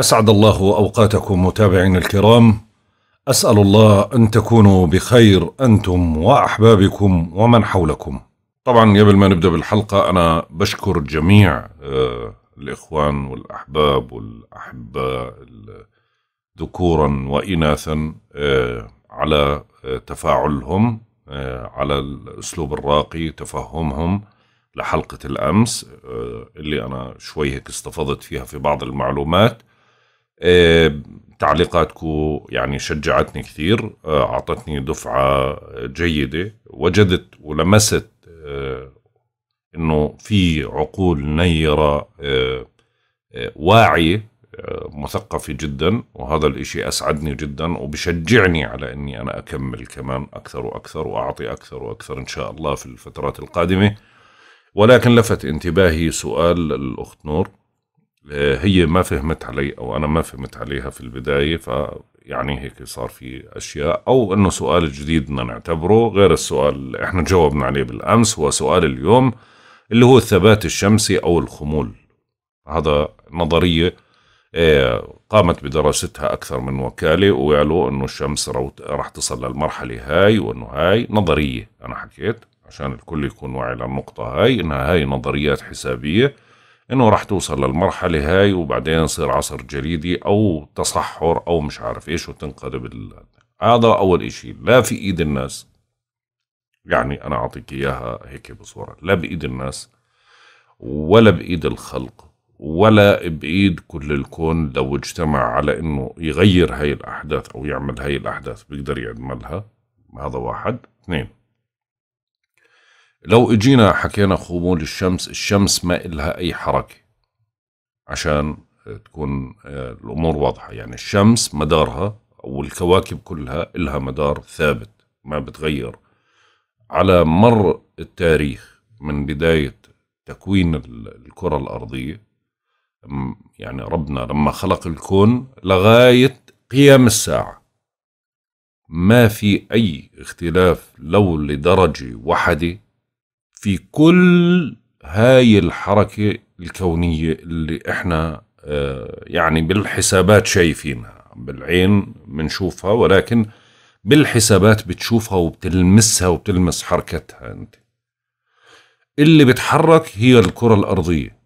أسعد الله أوقاتكم متابعين الكرام أسأل الله أن تكونوا بخير أنتم وأحبابكم ومن حولكم طبعا قبل ما نبدأ بالحلقة أنا بشكر جميع آه، الإخوان والأحباب والأحباء ذكورا وإناثا آه، على تفاعلهم آه، على الأسلوب الراقي تفهمهم لحلقة الأمس اللي أنا شوي هيك استفضت فيها في بعض المعلومات آه، تعليقاتكم يعني شجعتني كثير آه، أعطتني دفعة جيدة وجدت ولمست آه، أنه في عقول نيرة واعية مثقفة جدا وهذا الإشي أسعدني جدا وبشجعني على أني أنا أكمل كمان أكثر وأكثر وأعطي أكثر وأكثر إن شاء الله في الفترات القادمة ولكن لفت انتباهي سؤال الأخت نور آه، هي ما فهمت علي او انا ما فهمت عليها في البدايه فيعني هيك صار في اشياء او انه سؤال جديد بدنا نعتبره غير السؤال اللي احنا جاوبنا عليه بالامس هو سؤال اليوم اللي هو الثبات الشمسي او الخمول هذا نظريه آه، قامت بدراستها اكثر من وكاله وقالوا انه الشمس راح تصل للمرحله هاي وانه هاي نظريه انا حكيت عشان الكل يكون واعي للنقطه هاي انها هاي نظريات حسابيه انه راح توصل للمرحله هاي وبعدين يصير عصر جريدي او تصحر او مش عارف ايش وتنقلب هذا اول اشي لا في ايد الناس يعني انا اعطيك اياها هيك بصوره لا بايد الناس ولا بايد الخلق ولا بايد كل الكون لو اجتمع على انه يغير هاي الاحداث او يعمل هاي الاحداث بيقدر يعملها هذا واحد اثنين لو اجينا حكينا خمول الشمس الشمس ما إلها أي حركة عشان تكون آه، الأمور واضحة يعني الشمس مدارها والكواكب كلها إلها مدار ثابت ما بتغير على مر التاريخ من بداية تكوين الكرة الأرضية يعني ربنا لما خلق الكون لغاية قيام الساعة ما في أي اختلاف لو لدرجة واحدة في كل هاي الحركة الكونية اللي احنا آه، يعني بالحسابات شايفينها بالعين بنشوفها ولكن بالحسابات بتشوفها وبتلمسها وبتلمس حركتها انت اللي بتحرك هي الكرة الأرضية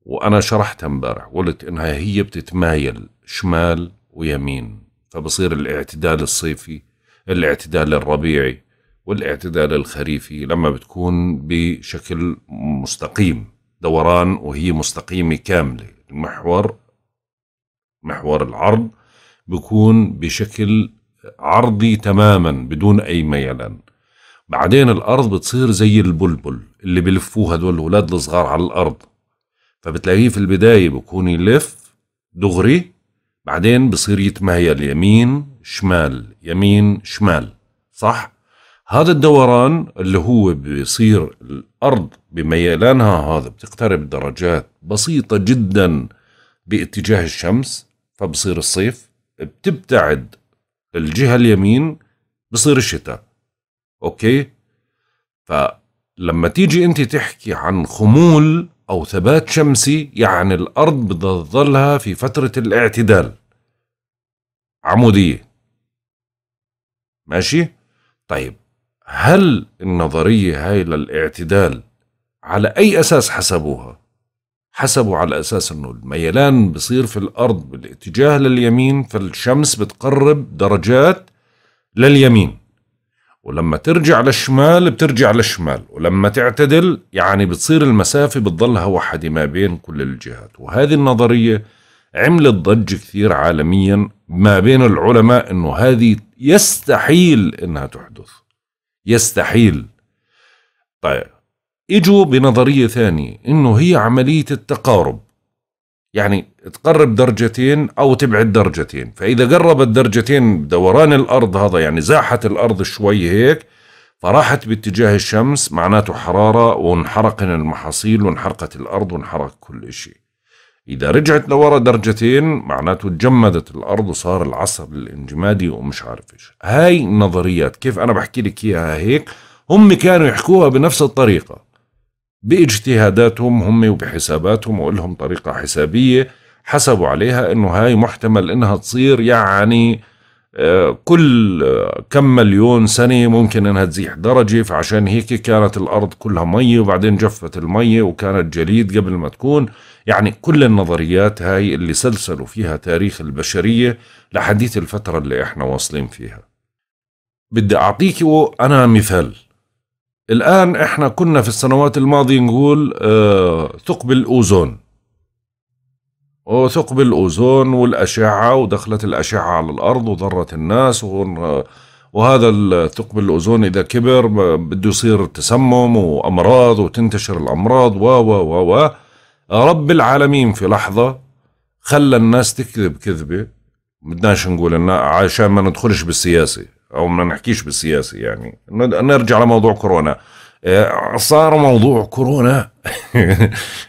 وأنا شرحتها امبارح قلت إنها هي بتتمايل شمال ويمين فبصير الاعتدال الصيفي الاعتدال الربيعي والاعتدال الخريفي لما بتكون بشكل مستقيم دوران وهي مستقيمة كاملة المحور محور العرض بيكون بشكل عرضي تماما بدون أي ميلان بعدين الأرض بتصير زي البلبل اللي بلفوه هدول الأولاد الصغار على الأرض فبتلاقيه في البداية بكون يلف دغري بعدين بصير يتمايل يمين شمال يمين شمال صح هذا الدوران اللي هو بيصير الأرض بميلانها هذا بتقترب درجات بسيطة جدا باتجاه الشمس فبصير الصيف بتبتعد الجهة اليمين بصير الشتاء أوكي فلما تيجي أنت تحكي عن خمول أو ثبات شمسي يعني الأرض بتظلها في فترة الاعتدال عمودية ماشي؟ طيب هل النظرية هاي للاعتدال على أي أساس حسبوها؟ حسبوا على أساس أنه الميلان بصير في الأرض بالاتجاه لليمين فالشمس بتقرب درجات لليمين ولما ترجع للشمال بترجع للشمال ولما تعتدل يعني بتصير المسافة بتضلها وحدة ما بين كل الجهات وهذه النظرية عملت ضجة كثير عالميا ما بين العلماء انه هذه يستحيل انها تحدث يستحيل طيب اجوا بنظريه ثانيه انه هي عمليه التقارب يعني تقرب درجتين او تبعد درجتين فاذا قربت درجتين دوران الارض هذا يعني زاحت الارض شوي هيك فراحت باتجاه الشمس معناته حراره وانحرقن المحاصيل وانحرقت الارض وانحرق كل شيء إذا رجعت لورا درجتين معناته تجمدت الأرض وصار العصب الانجمادي ومش عارف إيش هاي النظريات كيف أنا بحكي لك إياها هيك هم كانوا يحكوها بنفس الطريقة باجتهاداتهم هم وبحساباتهم وإلهم طريقة حسابية حسبوا عليها إنه هاي محتمل إنها تصير يعني آه، كل آه، كم مليون سنة ممكن انها تزيح درجة فعشان هيك كانت الارض كلها مية وبعدين جفت المية وكانت جليد قبل ما تكون يعني كل النظريات هاي اللي سلسلوا فيها تاريخ البشرية لحديث الفترة اللي احنا واصلين فيها بدي أعطيك أنا مثال الآن احنا كنا في السنوات الماضية نقول آه ثقب الأوزون وثقب الأوزون والأشعة ودخلت الأشعة على الأرض وضرت الناس آه، وهذا الثقب الأوزون إذا كبر بده يصير تسمم وأمراض وتنتشر الأمراض و و و و رب العالمين في لحظة خلى الناس تكذب كذبة بدناش نقول إن عشان ما ندخلش بالسياسة أو ما نحكيش بالسياسة يعني نرجع لموضوع كورونا آه، صار موضوع كورونا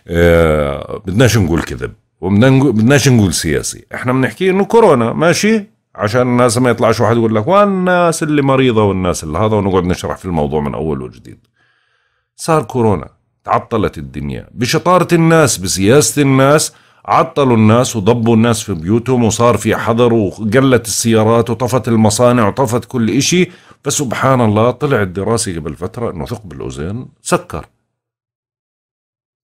آه، بدناش نقول كذب وبدناش نقول سياسي احنا بنحكي انه كورونا ماشي عشان الناس ما يطلعش واحد يقول لك والناس اللي مريضه والناس اللي هذا ونقعد نشرح في الموضوع من اول وجديد صار كورونا تعطلت الدنيا بشطارة الناس بسياسة الناس عطلوا الناس وضبوا الناس في بيوتهم وصار في حظر وقلت السيارات وطفت المصانع وطفت كل إشي فسبحان الله طلعت دراسة قبل فترة أنه ثقب الأوزان سكر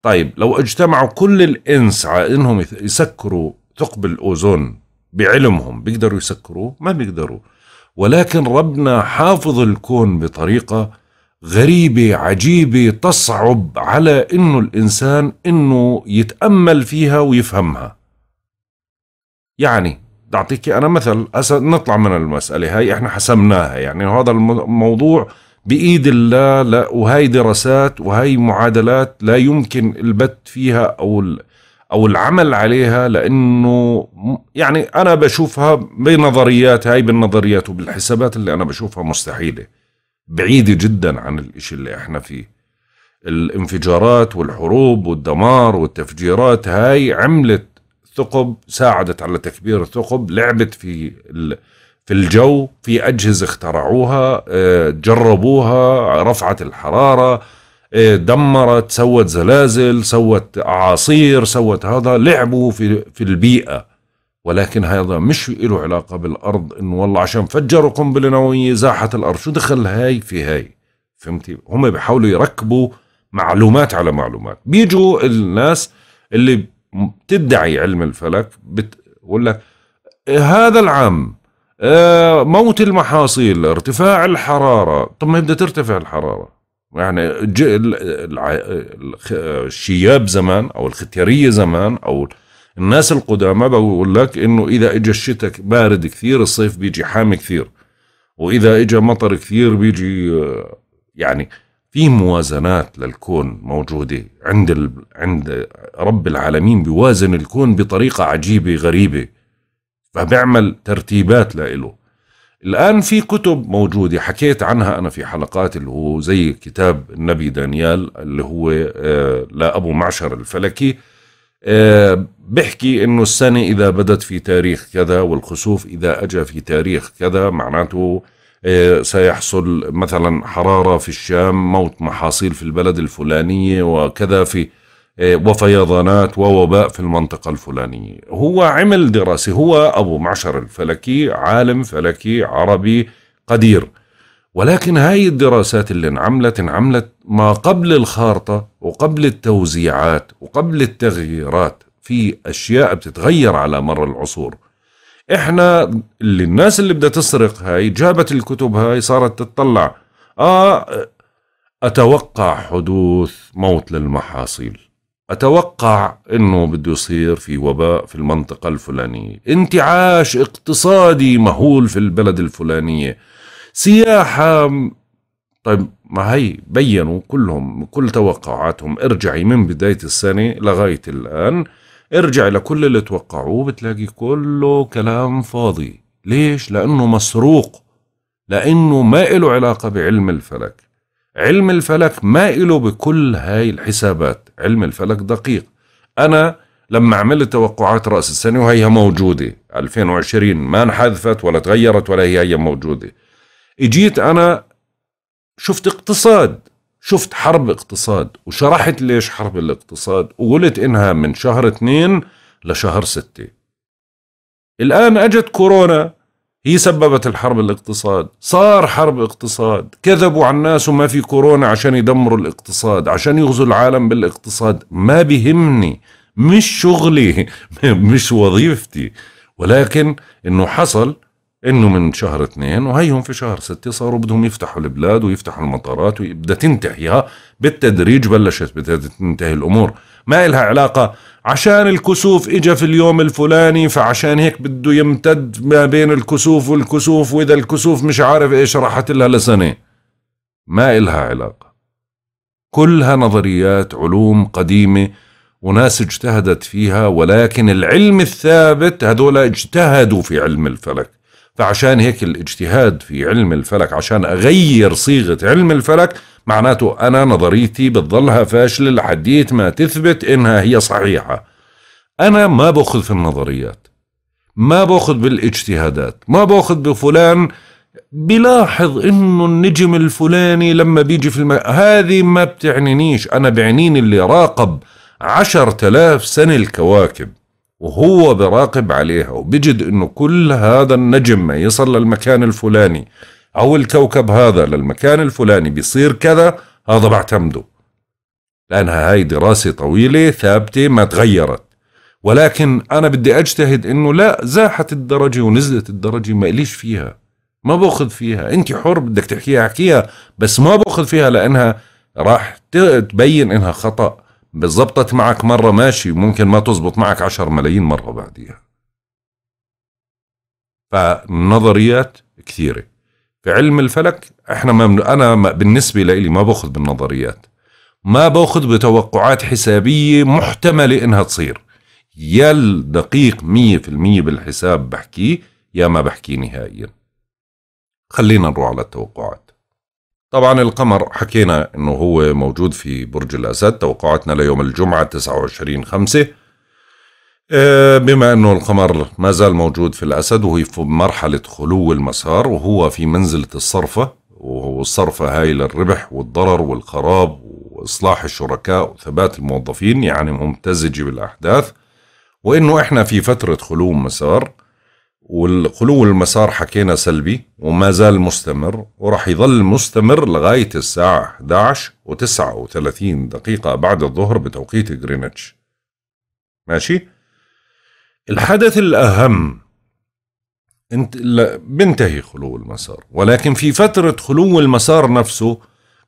طيب لو اجتمعوا كل الإنس على أنهم يسكروا ثقب الأوزون بعلمهم بيقدروا يسكروه ما بيقدروا ولكن ربنا حافظ الكون بطريقة غريبة عجيبة تصعب على انه الانسان انه يتأمل فيها ويفهمها يعني أعطيك انا مثل هسه نطلع من المسألة هاي احنا حسمناها يعني هذا الموضوع بإيد الله لا وهي دراسات وهي معادلات لا يمكن البت فيها أو أو العمل عليها لأنه يعني أنا بشوفها بنظريات هاي بالنظريات وبالحسابات اللي أنا بشوفها مستحيلة بعيدة جدا عن الإشي اللي إحنا فيه الانفجارات والحروب والدمار والتفجيرات هاي عملت ثقب ساعدت على تكبير الثقب لعبت في في الجو في أجهزة اخترعوها آه، جربوها رفعت الحرارة آه، دمرت سوت زلازل سوت أعاصير سوت هذا لعبوا في, في البيئة ولكن هذا مش له علاقة بالأرض إنه والله عشان فجروا قنبلة نووية زاحت الأرض شو دخل هاي في هاي فهمتي هم بيحاولوا يركبوا معلومات على معلومات بيجوا الناس اللي بتدعي علم الفلك بتقول لك هذا العام آه، موت المحاصيل ارتفاع الحرارة طب ما بدها ترتفع الحرارة يعني الشياب زمان أو الختيارية زمان أو الناس القدامى بقول لك انه اذا اجى الشتاء بارد كثير الصيف بيجي حام كثير واذا اجى مطر كثير بيجي آه، يعني في موازنات للكون موجوده عند ال... عند رب العالمين بيوازن الكون بطريقه عجيبه غريبه فبيعمل ترتيبات لإله الآن في كتب موجودة حكيت عنها أنا في حلقات اللي هو زي كتاب النبي دانيال اللي هو آه، لأبو معشر الفلكي بحكي انه السنة اذا بدت في تاريخ كذا والخسوف اذا اجى في تاريخ كذا معناته آه، سيحصل مثلا حرارة في الشام موت محاصيل في البلد الفلانية وكذا في آه، وفيضانات ووباء في المنطقة الفلانية هو عمل دراسي هو أبو معشر الفلكي عالم فلكي عربي قدير ولكن هاي الدراسات اللي انعملت انعملت ما قبل الخارطة وقبل التوزيعات وقبل التغييرات في أشياء بتتغير على مر العصور احنا اللي الناس اللي بدها تسرق هاي جابت الكتب هاي صارت تطلع اه اتوقع حدوث موت للمحاصيل اتوقع انه بده يصير في وباء في المنطقه الفلانيه انتعاش اقتصادي مهول في البلد الفلانيه سياحة طيب ما هي بينوا كلهم كل توقعاتهم ارجعي من بداية السنة لغاية الآن ارجع لكل اللي توقعوه بتلاقي كله كلام فاضي ليش؟ لأنه مسروق لأنه ما إله علاقة بعلم الفلك علم الفلك ما إله بكل هاي الحسابات علم الفلك دقيق أنا لما عملت توقعات رأس السنة وهي موجودة 2020 ما انحذفت ولا تغيرت ولا هي هي موجودة اجيت انا شفت اقتصاد شفت حرب اقتصاد وشرحت ليش حرب الاقتصاد وقلت انها من شهر اثنين لشهر ستة الان اجت كورونا هي سببت الحرب الاقتصاد صار حرب اقتصاد كذبوا على الناس وما في كورونا عشان يدمروا الاقتصاد عشان يغزوا العالم بالاقتصاد ما بهمني مش شغلي مش وظيفتي ولكن انه حصل انه من شهر اثنين وهيهم في شهر ستة صاروا بدهم يفتحوا البلاد ويفتحوا المطارات وبدها تنتهيها بالتدريج بلشت بدها تنتهي الامور ما إلها علاقة عشان الكسوف اجى في اليوم الفلاني فعشان هيك بده يمتد ما بين الكسوف والكسوف واذا الكسوف مش عارف ايش راحت لها لسنة ما إلها علاقة كلها نظريات علوم قديمه وناس اجتهدت فيها ولكن العلم الثابت هذول اجتهدوا في علم الفلك فعشان هيك الاجتهاد في علم الفلك عشان أغير صيغة علم الفلك معناته أنا نظريتي بتظلها فاشلة لحديت ما تثبت إنها هي صحيحة أنا ما بأخذ في النظريات ما بأخذ بالاجتهادات ما بأخذ بفلان بلاحظ انه النجم الفلاني لما بيجي في الم... هذه ما بتعنينيش انا بعنيني اللي راقب عشر تلاف سنة الكواكب وهو براقب عليها وبيجد انه كل هذا النجم ما يصل للمكان الفلاني او الكوكب هذا للمكان الفلاني بيصير كذا هذا بعتمده لانها هاي دراسة طويلة ثابتة ما تغيرت ولكن انا بدي اجتهد انه لا زاحت الدرجة ونزلت الدرجة ما اليش فيها ما باخذ فيها انت حر بدك تحكيها احكيها بس ما باخذ فيها لانها راح تبين انها خطأ بالضبطت معك مرة ماشي ممكن ما تزبط معك عشر ملايين مرة بعديها فنظريات كثيرة في علم الفلك احنا ما من... انا ما بالنسبة لي ما باخذ بالنظريات ما باخذ بتوقعات حسابية محتملة انها تصير يا الدقيق مية في المية بالحساب بحكيه يا ما بحكيه نهائيا خلينا نروح على التوقعات طبعا القمر حكينا انه هو موجود في برج الاسد توقعاتنا ليوم الجمعه 29 5 آه، بما انه القمر ما زال موجود في الاسد وهي في مرحله خلو المسار وهو في منزله الصرفه والصرفه هاي للربح والضرر والخراب واصلاح الشركاء وثبات الموظفين يعني ممتزجه بالاحداث وانه احنا في فتره خلو مسار والخلو المسار حكينا سلبي وما زال مستمر وراح يظل مستمر لغاية الساعة 11 و39 دقيقة بعد الظهر بتوقيت غرينتش ماشي الحدث الأهم انت بنتهي خلو المسار ولكن في فترة خلو المسار نفسه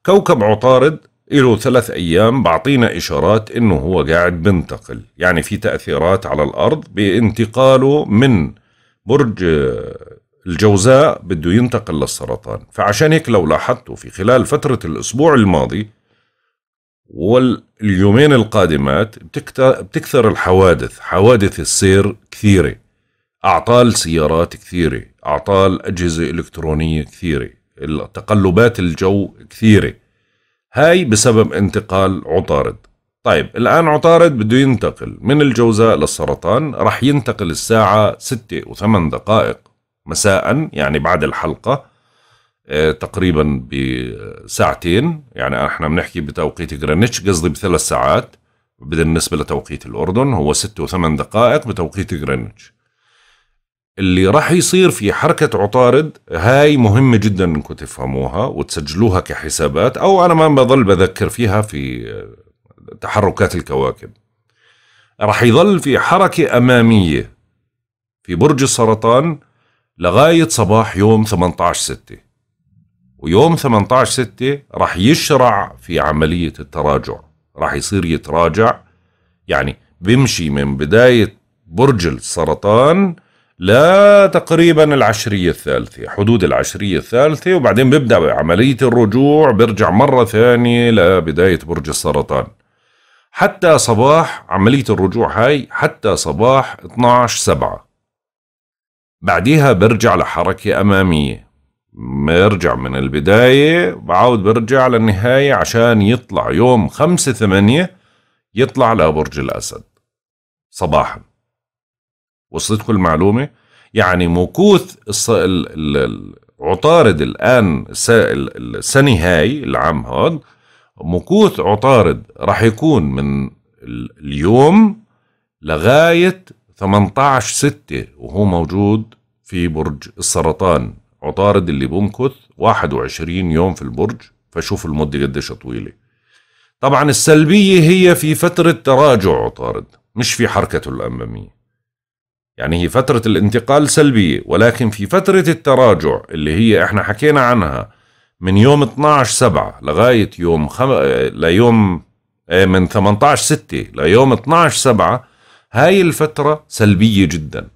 كوكب عطارد له ثلاث أيام بعطينا إشارات إنه هو قاعد بنتقل يعني في تأثيرات على الأرض بانتقاله من برج الجوزاء بده ينتقل للسرطان فعشان هيك لو لاحظتوا في خلال فترة الأسبوع الماضي واليومين القادمات بتكثر الحوادث حوادث السير كثيرة أعطال سيارات كثيرة أعطال أجهزة إلكترونية كثيرة تقلبات الجو كثيرة هاي بسبب انتقال عطارد طيب الآن عطارد بده ينتقل من الجوزاء للسرطان رح ينتقل الساعة ستة و8 دقائق مساء يعني بعد الحلقة آه، تقريبا بساعتين يعني احنا بنحكي بتوقيت جرينتش قصدي بثلاث ساعات بالنسبة لتوقيت الأردن هو ستة وثمان دقائق بتوقيت جرينتش اللي راح يصير في حركة عطارد هاي مهمة جدا انكم تفهموها وتسجلوها كحسابات او انا ما بظل بذكر فيها في تحركات الكواكب راح يظل في حركة أمامية في برج السرطان لغاية صباح يوم 18 ستة ويوم 18 ستة راح يشرع في عملية التراجع راح يصير يتراجع يعني بيمشي من بداية برج السرطان لا تقريبا العشرية الثالثة حدود العشرية الثالثة وبعدين بيبدأ عملية الرجوع بيرجع مرة ثانية لبداية برج السرطان حتى صباح عملية الرجوع هاي حتى صباح 12 سبعة بعديها برجع لحركة أمامية برجع من البداية بعود برجع للنهاية عشان يطلع يوم خمسة ثمانية يطلع لبرج الأسد صباحا وصلتكم المعلومة؟ يعني مكوث عطارد الآن السنة هاي العام هون مكوث عطارد راح يكون من اليوم لغاية 18 ستة وهو موجود في برج السرطان عطارد اللي بمكث 21 يوم في البرج فشوف المدة قديش طويلة طبعا السلبية هي في فترة تراجع عطارد مش في حركته الأمامية يعني هي فترة الانتقال سلبية ولكن في فترة التراجع اللي هي احنا حكينا عنها من يوم 12 7 لغايه يوم خم... آه، ليوم من 18 6 ليوم 12 7 هاي الفتره سلبيه جدا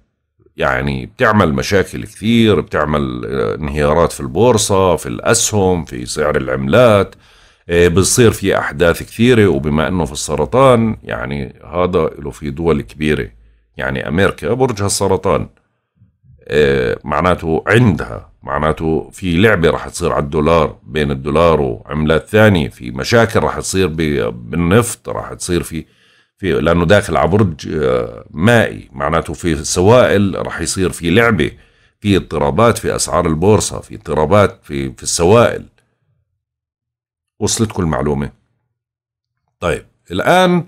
يعني بتعمل مشاكل كثير بتعمل آه، انهيارات في البورصه في الاسهم في سعر العملات آه، بصير في احداث كثيره وبما انه في السرطان يعني هذا له في دول كبيره يعني امريكا برجها السرطان معناته عندها معناته في لعبة رح تصير على الدولار بين الدولار وعملات ثانية في مشاكل رح تصير بالنفط رح تصير في في لأنه داخل على برج آه، مائي معناته في السوائل رح يصير في لعبة في اضطرابات في أسعار البورصة في اضطرابات في, في السوائل وصلتكم المعلومة طيب الآن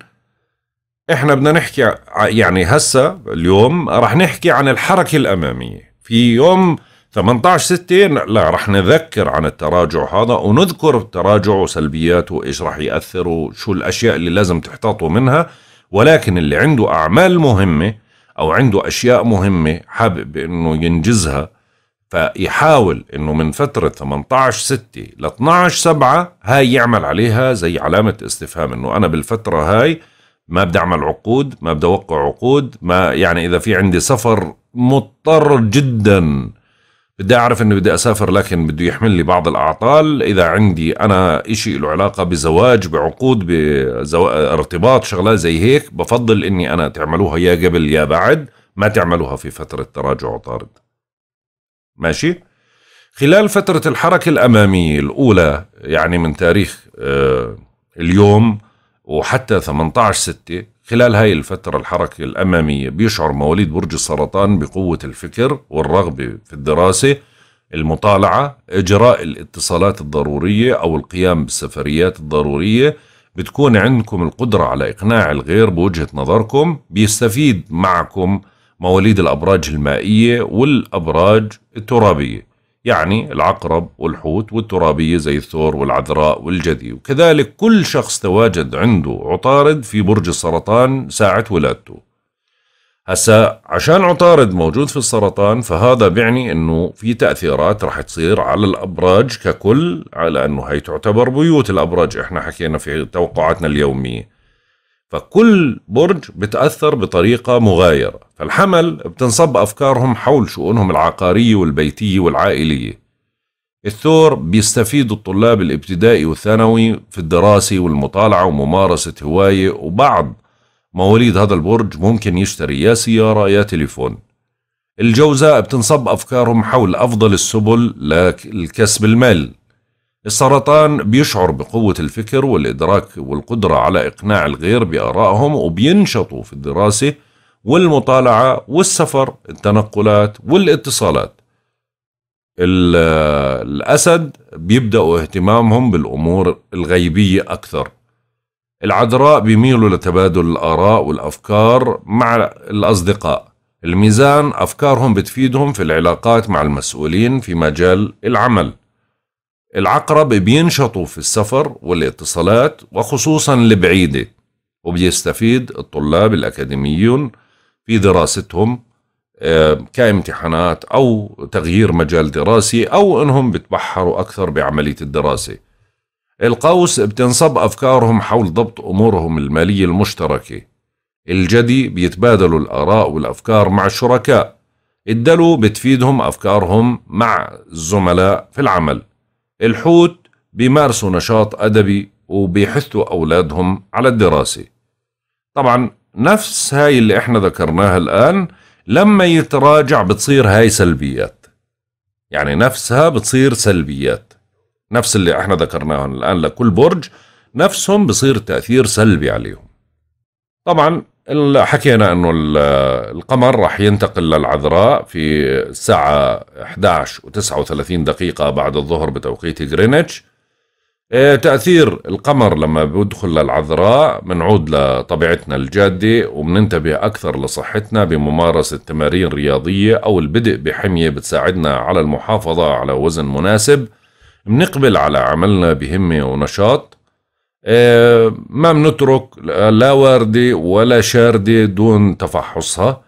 احنا بدنا نحكي يعني هسا اليوم رح نحكي عن الحركة الأمامية في يوم 18 6 لا رح نذكر عن التراجع هذا ونذكر التراجع وسلبياته وايش رح ياثر وشو الاشياء اللي لازم تحتاطوا منها ولكن اللي عنده اعمال مهمه او عنده اشياء مهمه حابب انه ينجزها فيحاول انه من فتره 18 6 ل 12 7 هاي يعمل عليها زي علامه استفهام انه انا بالفتره هاي ما بدي اعمل عقود ما بدي اوقع عقود ما يعني اذا في عندي سفر مضطر جدا بدي أعرف أنه بدي أسافر لكن بده يحمل لي بعض الأعطال إذا عندي أنا إشي له علاقة بزواج بعقود بارتباط ارتباط شغلات زي هيك بفضل أني أنا تعملوها يا قبل يا بعد ما تعملوها في فترة تراجع وطارد ماشي؟ خلال فترة الحركة الأمامية الأولى يعني من تاريخ آه، اليوم وحتى 18 ستة خلال هاي الفترة الحركة الأمامية بيشعر مواليد برج السرطان بقوة الفكر والرغبة في الدراسة المطالعة إجراء الاتصالات الضرورية أو القيام بالسفريات الضرورية بتكون عندكم القدرة على إقناع الغير بوجهة نظركم بيستفيد معكم مواليد الأبراج المائية والأبراج الترابية يعني العقرب والحوت والترابية زي الثور والعذراء والجدي وكذلك كل شخص تواجد عنده عطارد في برج السرطان ساعة ولادته هسا عشان عطارد موجود في السرطان فهذا بيعني انه في تاثيرات رح تصير على الابراج ككل على انه هي تعتبر بيوت الابراج احنا حكينا في توقعاتنا اليوميه فكل برج بتاثر بطريقه مغايره فالحمل بتنصب أفكارهم حول شؤونهم العقارية والبيتية والعائلية الثور بيستفيد الطلاب الابتدائي والثانوي في الدراسة والمطالعة وممارسة هواية وبعض مواليد هذا البرج ممكن يشتري يا سيارة يا تليفون الجوزاء بتنصب أفكارهم حول أفضل السبل لكسب المال السرطان بيشعر بقوة الفكر والإدراك والقدرة على إقناع الغير بآرائهم وبينشطوا في الدراسة والمطالعة والسفر التنقلات والاتصالات الأسد بيبدأوا اهتمامهم بالأمور الغيبية أكثر العذراء بيميلوا لتبادل الآراء والأفكار مع الأصدقاء الميزان أفكارهم بتفيدهم في العلاقات مع المسؤولين في مجال العمل العقرب بينشطوا في السفر والاتصالات وخصوصا البعيدة وبيستفيد الطلاب الأكاديميون في دراستهم كامتحانات أو تغيير مجال دراسي أو أنهم بتبحروا أكثر بعملية الدراسة القوس بتنصب أفكارهم حول ضبط أمورهم المالية المشتركة الجدي بيتبادلوا الآراء والأفكار مع الشركاء الدلو بتفيدهم أفكارهم مع الزملاء في العمل الحوت بيمارسوا نشاط أدبي وبيحثوا أولادهم على الدراسة طبعا نفس هاي اللي احنا ذكرناها الآن لما يتراجع بتصير هاي سلبيات يعني نفسها بتصير سلبيات نفس اللي احنا ذكرناهم الآن لكل برج نفسهم بصير تأثير سلبي عليهم طبعا حكينا انه القمر راح ينتقل للعذراء في الساعة 11 و39 دقيقة بعد الظهر بتوقيت جرينتش إيه، تأثير القمر لما بيدخل للعذراء بنعود لطبيعتنا الجادة وبننتبه أكثر لصحتنا بممارسة تمارين رياضية أو البدء بحمية بتساعدنا على المحافظة على وزن مناسب بنقبل على عملنا بهمة ونشاط إيه، ما بنترك لا واردة ولا شاردة دون تفحصها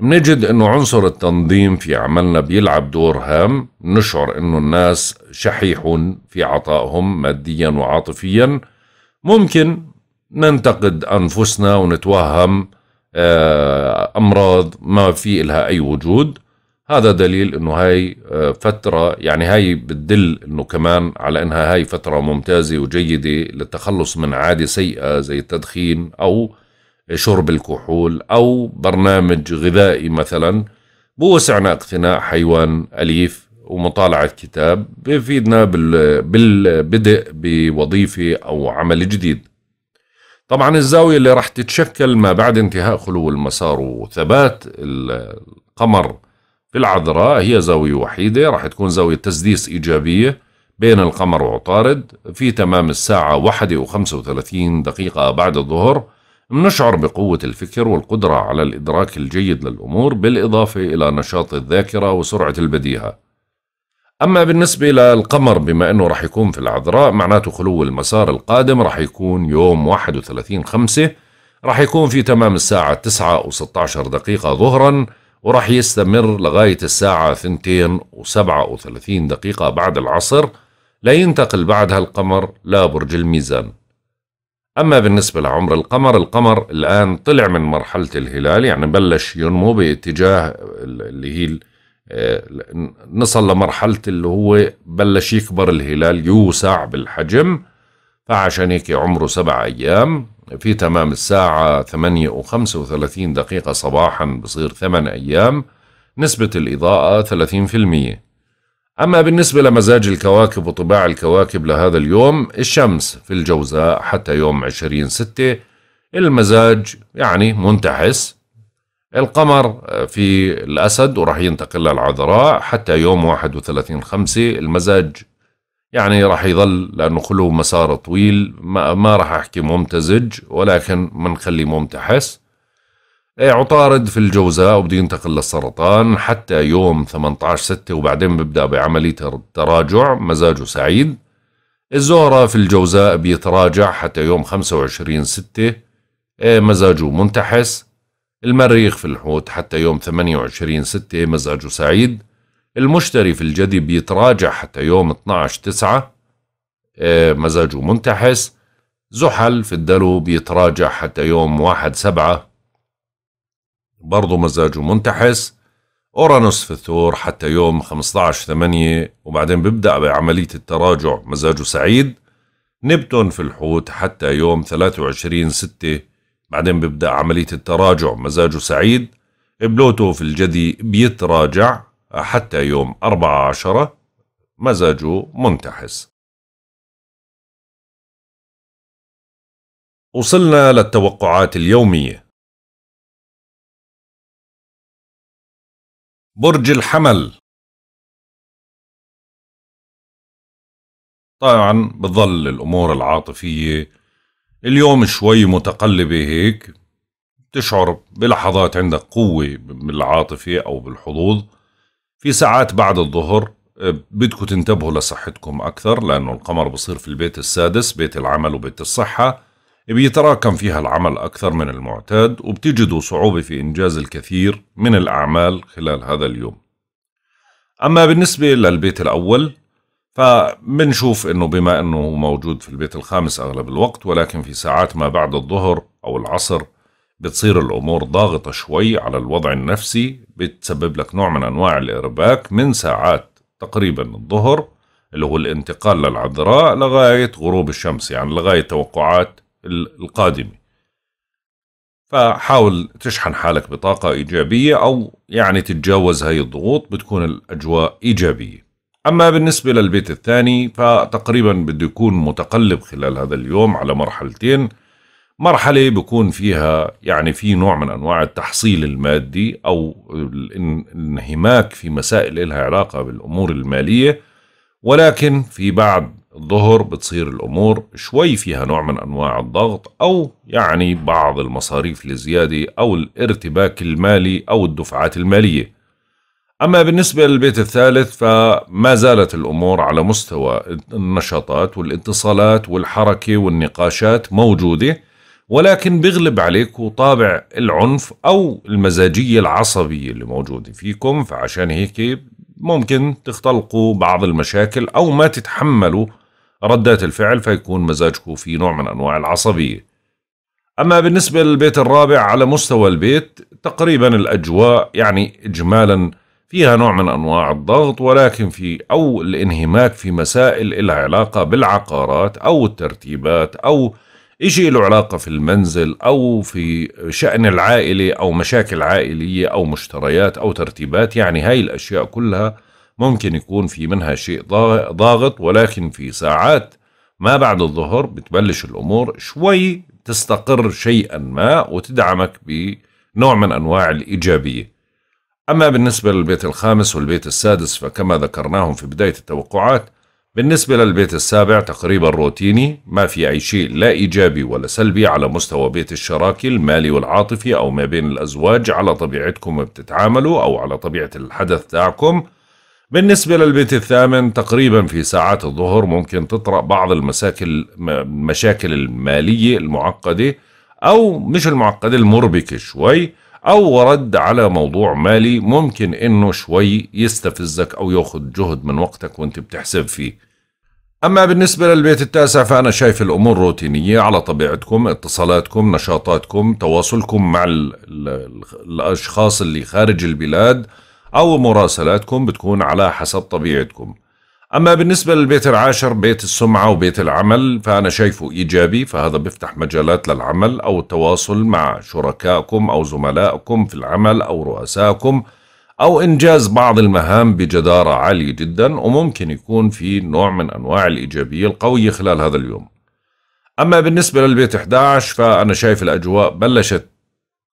منجد انه عنصر التنظيم في عملنا بيلعب دور هام نشعر انه الناس شحيحون في عطائهم ماديا وعاطفيا ممكن ننتقد انفسنا ونتوهم آه، امراض ما في لها اي وجود هذا دليل انه هاي آه، فترة يعني هاي بتدل انه كمان على انها هاي فترة ممتازة وجيدة للتخلص من عادة سيئة زي التدخين او شرب الكحول أو برنامج غذائي مثلا بوسعنا اقتناء حيوان أليف ومطالعة كتاب بيفيدنا بالبدء بوظيفة أو عمل جديد طبعا الزاوية اللي راح تتشكل ما بعد انتهاء خلو المسار وثبات القمر في العذراء هي زاوية وحيدة راح تكون زاوية تسديس إيجابية بين القمر وعطارد في تمام الساعة 1:35 دقيقة بعد الظهر منشعر بقوة الفكر والقدرة على الإدراك الجيد للأمور بالإضافة إلى نشاط الذاكرة وسرعة البديهة أما بالنسبة للقمر بما أنه رح يكون في العذراء معناته خلو المسار القادم رح يكون يوم 31 خمسة رح يكون في تمام الساعة 9 و 16 دقيقة ظهرا ورح يستمر لغاية الساعة 2 و 37 دقيقة بعد العصر لينتقل بعدها القمر لبرج الميزان أما بالنسبة لعمر القمر القمر الآن طلع من مرحلة الهلال يعني بلش ينمو باتجاه اللي هي آه، نصل لمرحلة اللي هو بلش يكبر الهلال يوسع بالحجم فعشان هيك عمره سبع أيام في تمام الساعة 8 و 35 دقيقة صباحا بصير ثمان أيام نسبة الإضاءة 30% أما بالنسبة لمزاج الكواكب وطباع الكواكب لهذا اليوم الشمس في الجوزاء حتى يوم 20 ستة المزاج يعني منتحس القمر آه، في الأسد ورح ينتقل للعذراء حتى يوم 31 خمسة المزاج يعني رح يظل لأنه خلو مسار طويل ما, رح أحكي ممتزج ولكن منخلي ممتحس إيه، عطارد في الجوزاء وبده ينتقل للسرطان حتى يوم 18 6 وبعدين ببدأ بعملية التراجع مزاجه سعيد الزهرة في الجوزاء بيتراجع حتى يوم 25 6 إيه، مزاجه منتحس المريخ في الحوت حتى يوم 28 6 مزاجه سعيد المشتري في الجدي بيتراجع حتى يوم 12 9 إيه، مزاجه منتحس زحل في الدلو بيتراجع حتى يوم 1 7 برضه مزاجه منتحس اورانوس في الثور حتى يوم 15 8 وبعدين بيبدا بعمليه التراجع مزاجه سعيد نبتون في الحوت حتى يوم 23 6 بعدين بيبدا عمليه التراجع مزاجه سعيد بلوتو في الجدي بيتراجع حتى يوم 14 مزاجه منتحس وصلنا للتوقعات اليوميه برج الحمل طبعا بتظل الأمور العاطفية اليوم شوي متقلبة هيك بتشعر بلحظات عندك قوة بالعاطفة أو بالحظوظ في ساعات بعد الظهر آه، بدكم تنتبهوا لصحتكم أكثر لأنه القمر بصير في البيت السادس بيت العمل وبيت الصحة بيتراكم فيها العمل أكثر من المعتاد وبتجدوا صعوبة في إنجاز الكثير من الأعمال خلال هذا اليوم أما بالنسبة للبيت الأول فبنشوف أنه بما أنه موجود في البيت الخامس أغلب الوقت ولكن في ساعات ما بعد الظهر أو العصر بتصير الأمور ضاغطة شوي على الوضع النفسي بتسبب لك نوع من أنواع الإرباك من ساعات تقريبا الظهر اللي هو الانتقال للعذراء لغاية غروب الشمس يعني لغاية توقعات القادمة فحاول تشحن حالك بطاقة إيجابية أو يعني تتجاوز هاي الضغوط بتكون الأجواء إيجابية أما بالنسبة للبيت الثاني فتقريبا بده يكون متقلب خلال هذا اليوم على مرحلتين مرحلة بكون فيها يعني في نوع من أنواع التحصيل المادي أو الانهماك في مسائل لها علاقة بالأمور المالية ولكن في بعض الظهر بتصير الأمور شوي فيها نوع من أنواع الضغط أو يعني بعض المصاريف الزيادة أو الارتباك المالي أو الدفعات المالية أما بالنسبة للبيت الثالث فما زالت الأمور على مستوى النشاطات والاتصالات والحركة والنقاشات موجودة ولكن بيغلب عليكم طابع العنف أو المزاجية العصبية اللي موجودة فيكم فعشان هيك ممكن تختلقوا بعض المشاكل أو ما تتحملوا ردات الفعل فيكون مزاجكم في نوع من أنواع العصبية أما بالنسبة للبيت الرابع على مستوى البيت تقريبا الأجواء يعني إجمالا فيها نوع من أنواع الضغط ولكن في أو الانهماك في مسائل إلها علاقة بالعقارات أو الترتيبات أو إشي له علاقة في المنزل أو في شأن العائلة أو مشاكل عائلية أو مشتريات أو ترتيبات يعني هاي الأشياء كلها ممكن يكون في منها شيء ضاغط ولكن في ساعات ما بعد الظهر بتبلش الأمور شوي تستقر شيئا ما وتدعمك بنوع من أنواع الإيجابية أما بالنسبة للبيت الخامس والبيت السادس فكما ذكرناهم في بداية التوقعات بالنسبة للبيت السابع تقريبا روتيني ما في أي شيء لا إيجابي ولا سلبي على مستوى بيت الشراكة المالي والعاطفي أو ما بين الأزواج على طبيعتكم بتتعاملوا أو على طبيعة الحدث تاعكم بالنسبة للبيت الثامن تقريبا في ساعات الظهر ممكن تطرأ بعض المشاكل المشاكل المالية المعقدة أو مش المعقدة المربكة شوي أو ورد على موضوع مالي ممكن إنه شوي يستفزك أو يأخذ جهد من وقتك وأنت بتحسب فيه أما بالنسبة للبيت التاسع فأنا شايف الأمور روتينية على طبيعتكم اتصالاتكم نشاطاتكم تواصلكم مع ال ال ال الأشخاص اللي خارج البلاد أو مراسلاتكم بتكون على حسب طبيعتكم أما بالنسبة للبيت العاشر بيت السمعة وبيت العمل فأنا شايفه إيجابي فهذا بيفتح مجالات للعمل أو التواصل مع شركائكم أو زملائكم في العمل أو رؤسائكم أو إنجاز بعض المهام بجدارة عالية جدا وممكن يكون في نوع من أنواع الإيجابية القوية خلال هذا اليوم أما بالنسبة للبيت 11 فأنا شايف الأجواء بلشت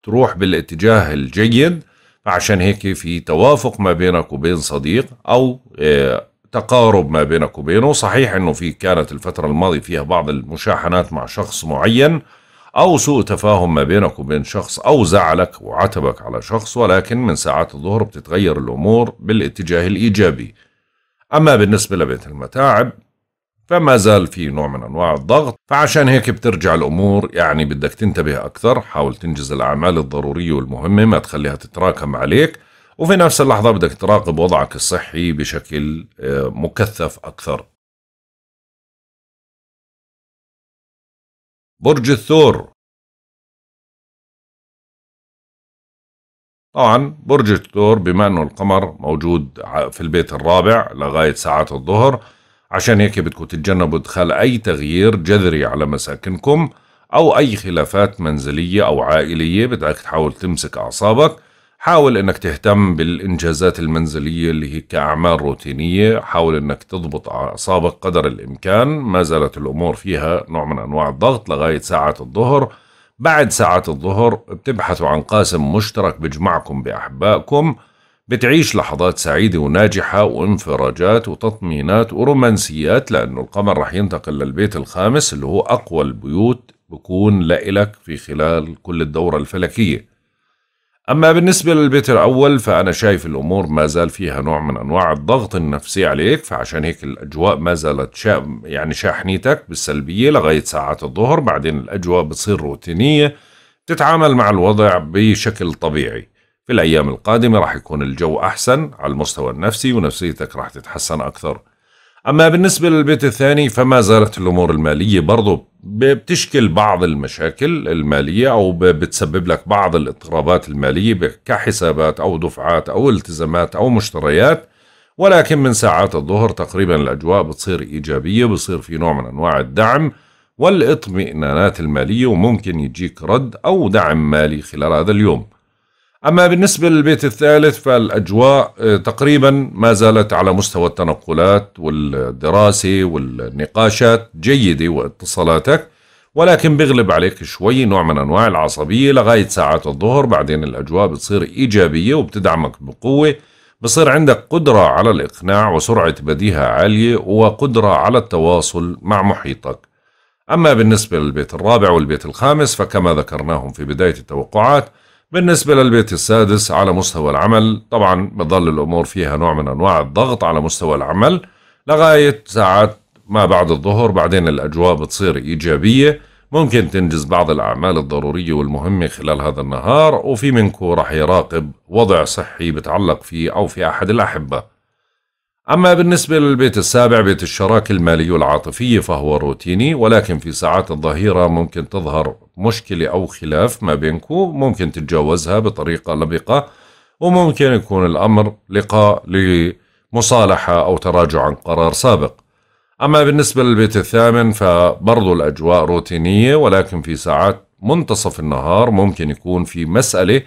تروح بالاتجاه الجيد عشان هيك في توافق ما بينك وبين صديق أو آه، تقارب ما بينك وبينه صحيح أنه في كانت الفترة الماضية فيها بعض المشاحنات مع شخص معين أو سوء تفاهم ما بينك وبين شخص أو زعلك وعتبك على شخص ولكن من ساعات الظهر بتتغير الأمور بالاتجاه الإيجابي أما بالنسبة لبيت المتاعب فما زال في نوع من أنواع الضغط فعشان هيك بترجع الأمور يعني بدك تنتبه أكثر حاول تنجز الأعمال الضرورية والمهمة ما تخليها تتراكم عليك وفي نفس اللحظة بدك تراقب وضعك الصحي بشكل آه، مكثف أكثر برج الثور طبعا برج الثور بما أنه القمر موجود في البيت الرابع لغاية ساعات الظهر عشان هيك بدكم تتجنبوا إدخال أي تغيير جذري على مساكنكم أو أي خلافات منزلية أو عائلية بدك تحاول تمسك أعصابك حاول انك تهتم بالانجازات المنزليه اللي هي كاعمال روتينيه، حاول انك تضبط اعصابك قدر الامكان، ما زالت الامور فيها نوع من انواع الضغط لغايه ساعه الظهر، بعد ساعات الظهر بتبحثوا عن قاسم مشترك بجمعكم باحبائكم، بتعيش لحظات سعيدة وناجحة وانفراجات وتطمينات ورومانسيات لأنه القمر رح ينتقل للبيت الخامس اللي هو أقوى البيوت بكون لإلك في خلال كل الدورة الفلكية أما بالنسبة للبيت الأول فأنا شايف الأمور ما زال فيها نوع من أنواع الضغط النفسي عليك فعشان هيك الأجواء ما زالت شا يعني شاحنيتك بالسلبية لغاية ساعات الظهر بعدين الأجواء بتصير روتينية تتعامل مع الوضع بشكل طبيعي في الأيام القادمة راح يكون الجو أحسن على المستوى النفسي ونفسيتك راح تتحسن أكثر أما بالنسبة للبيت الثاني فما زالت الأمور المالية برضو بتشكل بعض المشاكل المالية أو بتسبب لك بعض الاضطرابات المالية كحسابات أو دفعات أو التزامات أو مشتريات ولكن من ساعات الظهر تقريبا الأجواء بتصير إيجابية بصير في نوع من أنواع الدعم والاطمئنانات المالية وممكن يجيك رد أو دعم مالي خلال هذا اليوم أما بالنسبة للبيت الثالث فالأجواء آه، تقريبا ما زالت على مستوى التنقلات والدراسة والنقاشات جيدة واتصالاتك ولكن بيغلب عليك شوي نوع من أنواع العصبية لغاية ساعات الظهر بعدين الأجواء بتصير إيجابية وبتدعمك بقوة بصير عندك قدرة على الإقناع وسرعة بديهة عالية وقدرة على التواصل مع محيطك أما بالنسبة للبيت الرابع والبيت الخامس فكما ذكرناهم في بداية التوقعات بالنسبة للبيت السادس على مستوى العمل طبعا بظل الأمور فيها نوع من أنواع الضغط على مستوى العمل لغاية ساعات ما بعد الظهر بعدين الأجواء بتصير إيجابية ممكن تنجز بعض الأعمال الضرورية والمهمة خلال هذا النهار وفي منكم رح يراقب وضع صحي بتعلق فيه أو في أحد الأحبة أما بالنسبة للبيت السابع بيت الشراكة المالية والعاطفية فهو روتيني ولكن في ساعات الظهيرة ممكن تظهر مشكلة أو خلاف ما بينكم ممكن تتجاوزها بطريقة لبقة وممكن يكون الأمر لقاء لمصالحة أو تراجع عن قرار سابق أما بالنسبة للبيت الثامن فبرضو الأجواء روتينية ولكن في ساعات منتصف النهار ممكن يكون في مسألة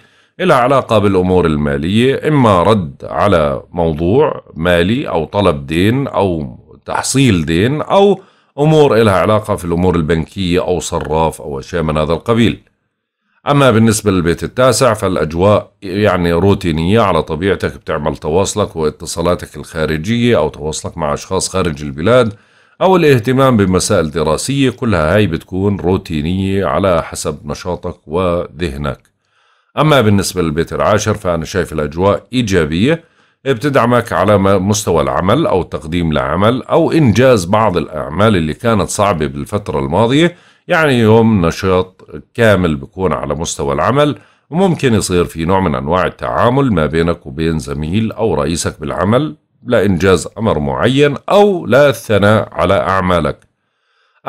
لها علاقة بالأمور المالية إما رد على موضوع مالي أو طلب دين أو تحصيل دين أو أمور لها علاقة في الأمور البنكية أو صراف أو أشياء من هذا القبيل أما بالنسبة للبيت التاسع فالأجواء يعني روتينية على طبيعتك بتعمل تواصلك واتصالاتك الخارجية أو تواصلك مع أشخاص خارج البلاد أو الاهتمام بمسائل دراسية كلها هاي بتكون روتينية على حسب نشاطك وذهنك أما بالنسبة للبيت العاشر فأنا شايف الأجواء إيجابية بتدعمك على مستوى العمل أو تقديم لعمل أو إنجاز بعض الأعمال اللي كانت صعبة بالفترة الماضية يعني يوم نشاط كامل بكون على مستوى العمل وممكن يصير في نوع من أنواع التعامل ما بينك وبين زميل أو رئيسك بالعمل لإنجاز أمر معين أو للثناء على أعمالك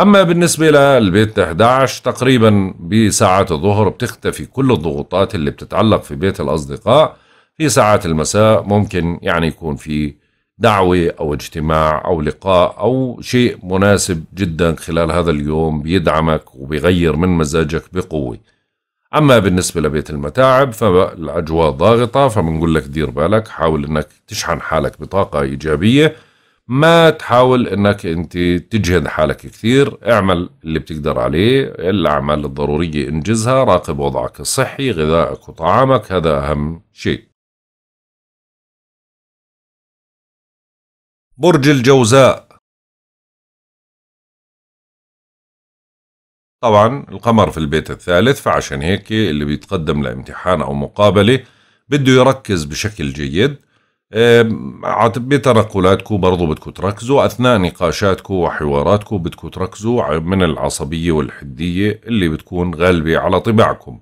أما بالنسبة للبيت 11 تقريبا بساعات الظهر بتختفي كل الضغوطات اللي بتتعلق في بيت الأصدقاء في ساعات المساء ممكن يعني يكون في دعوة أو اجتماع أو لقاء أو شيء مناسب جدا خلال هذا اليوم بيدعمك وبيغير من مزاجك بقوة أما بالنسبة لبيت المتاعب فالأجواء ضاغطة فبنقول لك دير بالك حاول أنك تشحن حالك بطاقة إيجابية ما تحاول انك انت تجهد حالك كثير اعمل اللي بتقدر عليه الاعمال الضرورية انجزها راقب وضعك الصحي غذائك وطعامك هذا اهم شيء برج الجوزاء طبعا القمر في البيت الثالث فعشان هيك اللي بيتقدم لامتحان او مقابله بده يركز بشكل جيد بتنقلاتكم برضو بدكم تركزوا أثناء نقاشاتكم وحواراتكم بدكم تركزوا من العصبية والحدية اللي بتكون غالبة على طباعكم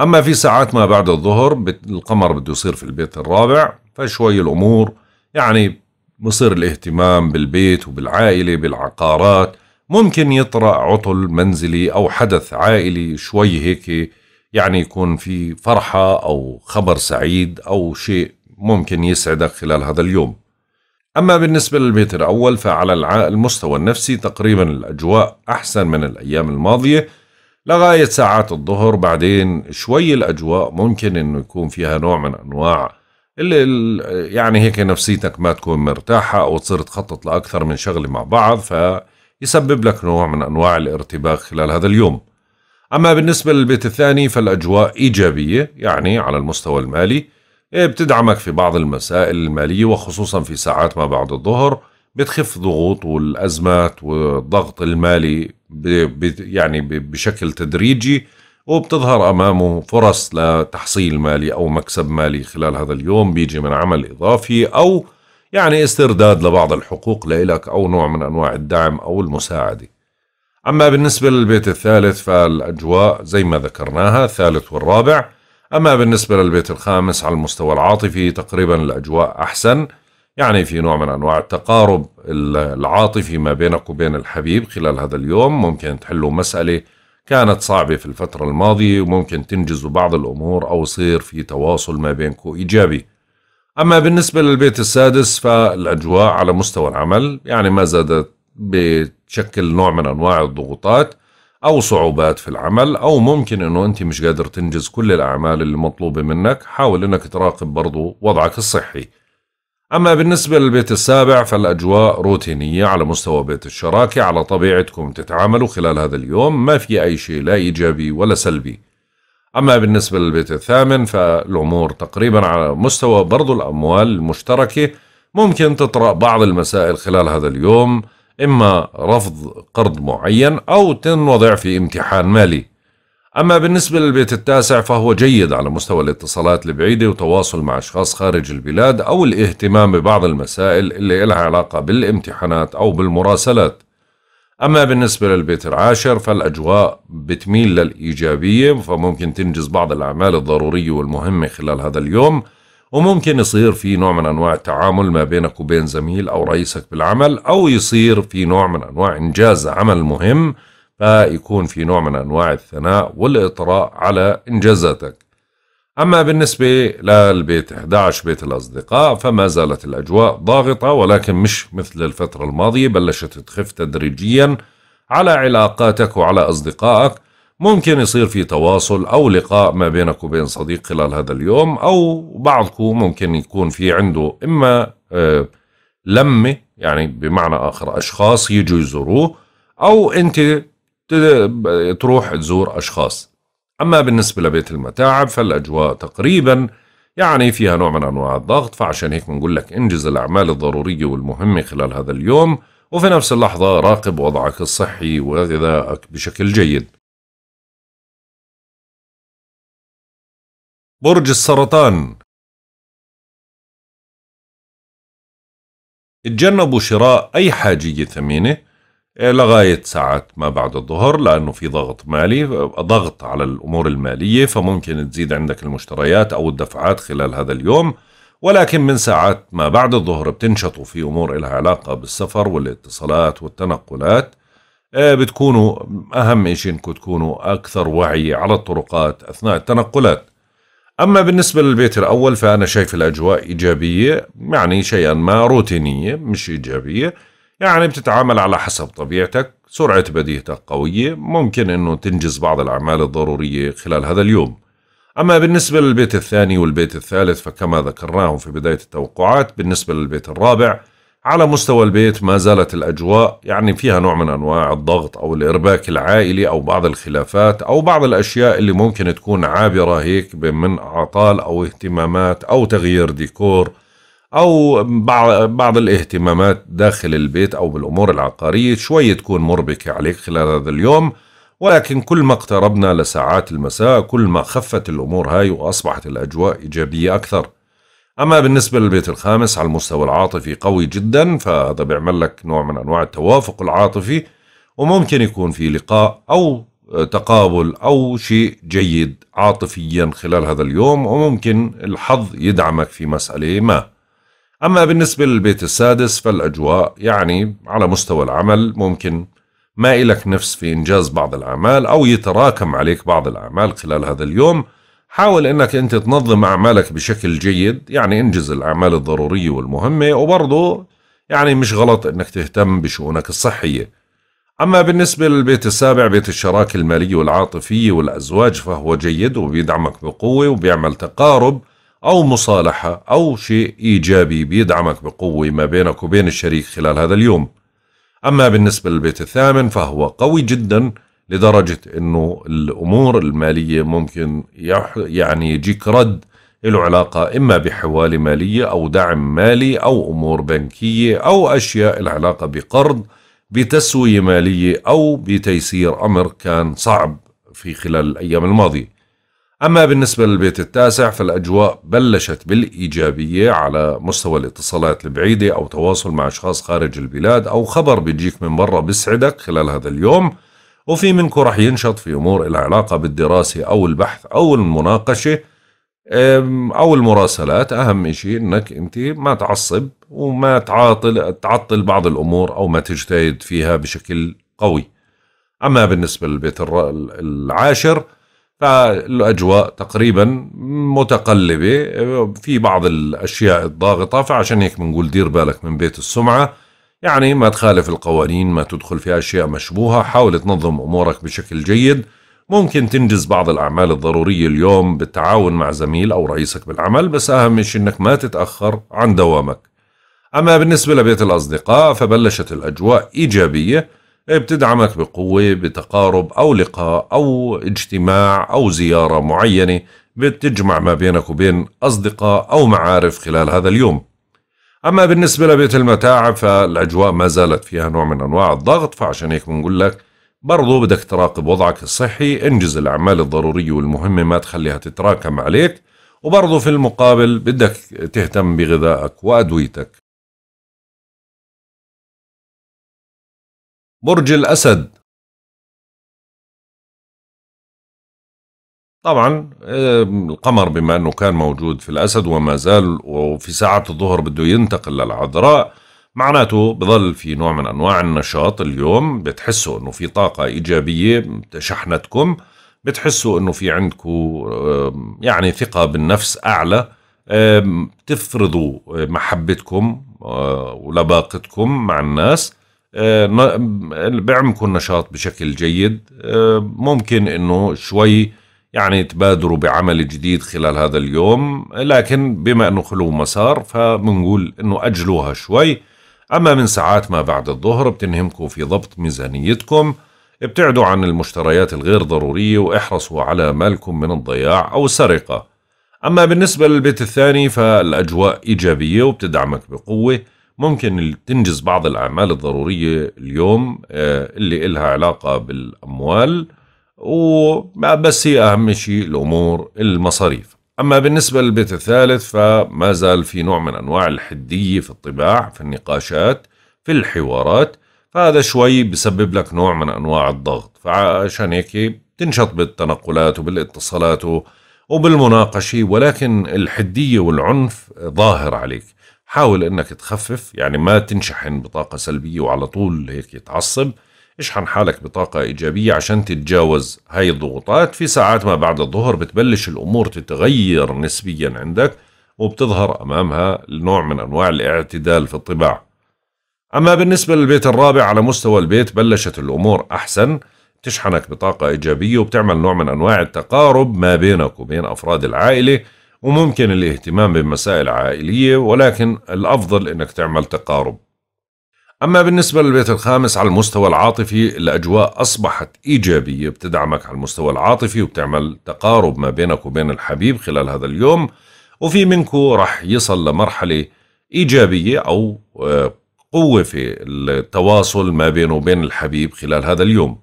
أما في ساعات ما بعد الظهر القمر بده يصير في البيت الرابع فشوي الأمور يعني مصير الاهتمام بالبيت وبالعائلة بالعقارات ممكن يطرأ عطل منزلي أو حدث عائلي شوي هيك يعني يكون في فرحة أو خبر سعيد أو شيء ممكن يسعدك خلال هذا اليوم أما بالنسبة للبيت الأول فعلى المستوى النفسي تقريبا الأجواء أحسن من الأيام الماضية لغاية ساعات الظهر بعدين شوي الأجواء ممكن أنه يكون فيها نوع من أنواع اللي يعني هيك نفسيتك ما تكون مرتاحة أو تصير تخطط لأكثر من شغلة مع بعض فيسبب لك نوع من أنواع الارتباك خلال هذا اليوم أما بالنسبة للبيت الثاني فالأجواء إيجابية يعني على المستوى المالي إيه، بتدعمك في بعض المسائل المالية وخصوصا في ساعات ما بعد الظهر بتخف ضغوط والأزمات والضغط المالي يعني بشكل تدريجي وبتظهر أمامه فرص لتحصيل مالي أو مكسب مالي خلال هذا اليوم بيجي من عمل إضافي أو يعني استرداد لبعض الحقوق لإلك أو نوع من أنواع الدعم أو المساعدة أما بالنسبة للبيت الثالث فالأجواء زي ما ذكرناها الثالث والرابع أما بالنسبة للبيت الخامس على المستوى العاطفي تقريبا الأجواء أحسن يعني في نوع من أنواع التقارب العاطفي ما بينك وبين الحبيب خلال هذا اليوم ممكن تحلوا مسألة كانت صعبة في الفترة الماضية وممكن تنجزوا بعض الأمور أو يصير في تواصل ما بينكم إيجابي أما بالنسبة للبيت السادس فالأجواء على مستوى العمل يعني ما زادت بتشكل نوع من أنواع الضغوطات أو صعوبات في العمل أو ممكن أنه أنت مش قادر تنجز كل الأعمال اللي مطلوبة منك حاول أنك تراقب برضو وضعك الصحي أما بالنسبة للبيت السابع فالأجواء روتينية على مستوى بيت الشراكة على طبيعتكم تتعاملوا خلال هذا اليوم ما في أي شيء لا إيجابي ولا سلبي أما بالنسبة للبيت الثامن فالأمور تقريبا على مستوى برضو الأموال المشتركة ممكن تطرأ بعض المسائل خلال هذا اليوم إما رفض قرض معين أو تنوضع في امتحان مالي أما بالنسبة للبيت التاسع فهو جيد على مستوى الاتصالات البعيدة وتواصل مع أشخاص خارج البلاد أو الاهتمام ببعض المسائل اللي لها علاقة بالامتحانات أو بالمراسلات أما بالنسبة للبيت العاشر فالأجواء بتميل للإيجابية فممكن تنجز بعض الأعمال الضرورية والمهمة خلال هذا اليوم وممكن يصير في نوع من أنواع التعامل ما بينك وبين زميل أو رئيسك بالعمل أو يصير في نوع من أنواع إنجاز عمل مهم فيكون في نوع من أنواع الثناء والإطراء على إنجازاتك أما بالنسبة للبيت 11 بيت الأصدقاء فما زالت الأجواء ضاغطة ولكن مش مثل الفترة الماضية بلشت تخف تدريجيا على علاقاتك وعلى أصدقائك ممكن يصير في تواصل أو لقاء ما بينك وبين صديق خلال هذا اليوم أو بعضكم ممكن يكون في عنده إما آه، لمة يعني بمعنى آخر أشخاص يجوا يزوروه أو أنت تروح تزور أشخاص أما بالنسبة لبيت المتاعب فالأجواء تقريبا يعني فيها نوع من أنواع الضغط فعشان هيك بنقول لك انجز الأعمال الضرورية والمهمة خلال هذا اليوم وفي نفس اللحظة راقب وضعك الصحي وغذائك بشكل جيد برج السرطان اتجنبوا شراء أي حاجية ثمينة لغاية ساعات ما بعد الظهر لأنه في ضغط مالي ضغط على الأمور المالية فممكن تزيد عندك المشتريات أو الدفعات خلال هذا اليوم ولكن من ساعات ما بعد الظهر بتنشطوا في أمور لها علاقة بالسفر والاتصالات والتنقلات آه، بتكونوا أهم شيء إنكم تكونوا أكثر وعي على الطرقات أثناء التنقلات أما بالنسبة للبيت الأول فأنا شايف الأجواء إيجابية يعني شيئا ما روتينية مش إيجابية يعني بتتعامل على حسب طبيعتك سرعة بديهتك قوية ممكن أنه تنجز بعض الأعمال الضرورية خلال هذا اليوم أما بالنسبة للبيت الثاني والبيت الثالث فكما ذكرناهم في بداية التوقعات بالنسبة للبيت الرابع على مستوى البيت ما زالت الأجواء يعني فيها نوع من أنواع الضغط أو الإرباك العائلي أو بعض الخلافات أو بعض الأشياء اللي ممكن تكون عابرة هيك من أعطال أو اهتمامات أو تغيير ديكور أو بعض الاهتمامات داخل البيت أو بالأمور العقارية شوي تكون مربكة عليك خلال هذا اليوم ولكن كل ما اقتربنا لساعات المساء كل ما خفت الأمور هاي وأصبحت الأجواء إيجابية أكثر اما بالنسبه للبيت الخامس على المستوى العاطفي قوي جدا فهذا بيعمل لك نوع من انواع التوافق العاطفي وممكن يكون في لقاء او تقابل او شيء جيد عاطفيا خلال هذا اليوم وممكن الحظ يدعمك في مساله ما. اما بالنسبه للبيت السادس فالاجواء يعني على مستوى العمل ممكن ما إلك نفس في إنجاز بعض الأعمال أو يتراكم عليك بعض الأعمال خلال هذا اليوم حاول انك انت تنظم اعمالك بشكل جيد يعني انجز الاعمال الضرورية والمهمة وبرضه يعني مش غلط انك تهتم بشؤونك الصحية اما بالنسبة للبيت السابع بيت الشراكة المالية والعاطفية والازواج فهو جيد وبيدعمك بقوة وبيعمل تقارب او مصالحة او شيء ايجابي بيدعمك بقوة ما بينك وبين الشريك خلال هذا اليوم اما بالنسبة للبيت الثامن فهو قوي جداً لدرجة أنه الأمور المالية ممكن يعني يجيك رد له علاقة إما بحوالي مالية أو دعم مالي أو أمور بنكية أو أشياء العلاقة بقرض بتسوية مالية أو بتيسير أمر كان صعب في خلال الأيام الماضية أما بالنسبة للبيت التاسع فالأجواء بلشت بالإيجابية على مستوى الاتصالات البعيدة أو تواصل مع أشخاص خارج البلاد أو خبر بيجيك من برا بيسعدك خلال هذا اليوم وفي منكم راح ينشط في أمور لها علاقة بالدراسة أو البحث أو المناقشة أو المراسلات أهم شيء أنك أنت ما تعصب وما تعاطل تعطل بعض الأمور أو ما تجتهد فيها بشكل قوي أما بالنسبة للبيت العاشر فالأجواء تقريبا متقلبة في بعض الأشياء الضاغطة فعشان هيك بنقول دير بالك من بيت السمعة يعني ما تخالف القوانين ما تدخل في أشياء مشبوهة حاول تنظم أمورك بشكل جيد ممكن تنجز بعض الأعمال الضرورية اليوم بالتعاون مع زميل أو رئيسك بالعمل بس أهم شيء أنك ما تتأخر عن دوامك أما بالنسبة لبيت الأصدقاء فبلشت الأجواء إيجابية بتدعمك بقوة بتقارب أو لقاء أو اجتماع أو زيارة معينة بتجمع ما بينك وبين أصدقاء أو معارف خلال هذا اليوم أما بالنسبة لبيت المتاعب فالأجواء ما زالت فيها نوع من أنواع الضغط فعشان هيك بنقول لك برضو بدك تراقب وضعك الصحي انجز الأعمال الضرورية والمهمة ما تخليها تتراكم عليك وبرضو في المقابل بدك تهتم بغذائك وأدويتك برج الأسد طبعا القمر بما أنه كان موجود في الأسد وما زال وفي ساعة الظهر بده ينتقل للعذراء معناته بضل في نوع من أنواع النشاط اليوم بتحسوا أنه في طاقة إيجابية شحنتكم بتحسوا أنه في عندكم يعني ثقة بالنفس أعلى تفرضوا محبتكم آه، ولباقتكم مع الناس آه، بعمكم النشاط بشكل جيد آه، ممكن انه شوي يعني تبادروا بعمل جديد خلال هذا اليوم لكن بما أنه خلو مسار فبنقول أنه أجلوها شوي أما من ساعات ما بعد الظهر بتنهمكم في ضبط ميزانيتكم ابتعدوا عن المشتريات الغير ضرورية واحرصوا على مالكم من الضياع أو السرقة أما بالنسبة للبيت الثاني فالأجواء إيجابية وبتدعمك بقوة ممكن تنجز بعض الأعمال الضرورية اليوم آه، اللي إلها علاقة بالأموال وبس هي أهم شيء الأمور المصاريف أما بالنسبة للبيت الثالث فما زال في نوع من أنواع الحدية في الطباع في النقاشات في الحوارات فهذا شوي بسبب لك نوع من أنواع الضغط فعشان هيك تنشط بالتنقلات وبالاتصالات وبالمناقشة ولكن الحدية والعنف ظاهر عليك حاول أنك تخفف يعني ما تنشحن بطاقة سلبية وعلى طول هيك تعصب اشحن حالك بطاقة إيجابية عشان تتجاوز هاي الضغوطات في ساعات ما بعد الظهر بتبلش الأمور تتغير نسبيا عندك وبتظهر أمامها نوع من أنواع الاعتدال في الطباع أما بالنسبة للبيت الرابع على مستوى البيت بلشت الأمور أحسن تشحنك بطاقة إيجابية وبتعمل نوع من أنواع التقارب ما بينك وبين أفراد العائلة وممكن الاهتمام بمسائل عائلية ولكن الأفضل أنك تعمل تقارب أما بالنسبة للبيت الخامس على المستوى العاطفي الأجواء أصبحت إيجابية بتدعمك على المستوى العاطفي وبتعمل تقارب ما بينك وبين الحبيب خلال هذا اليوم وفي منكو رح يصل لمرحلة إيجابية أو آه، قوة في التواصل ما بينه وبين الحبيب خلال هذا اليوم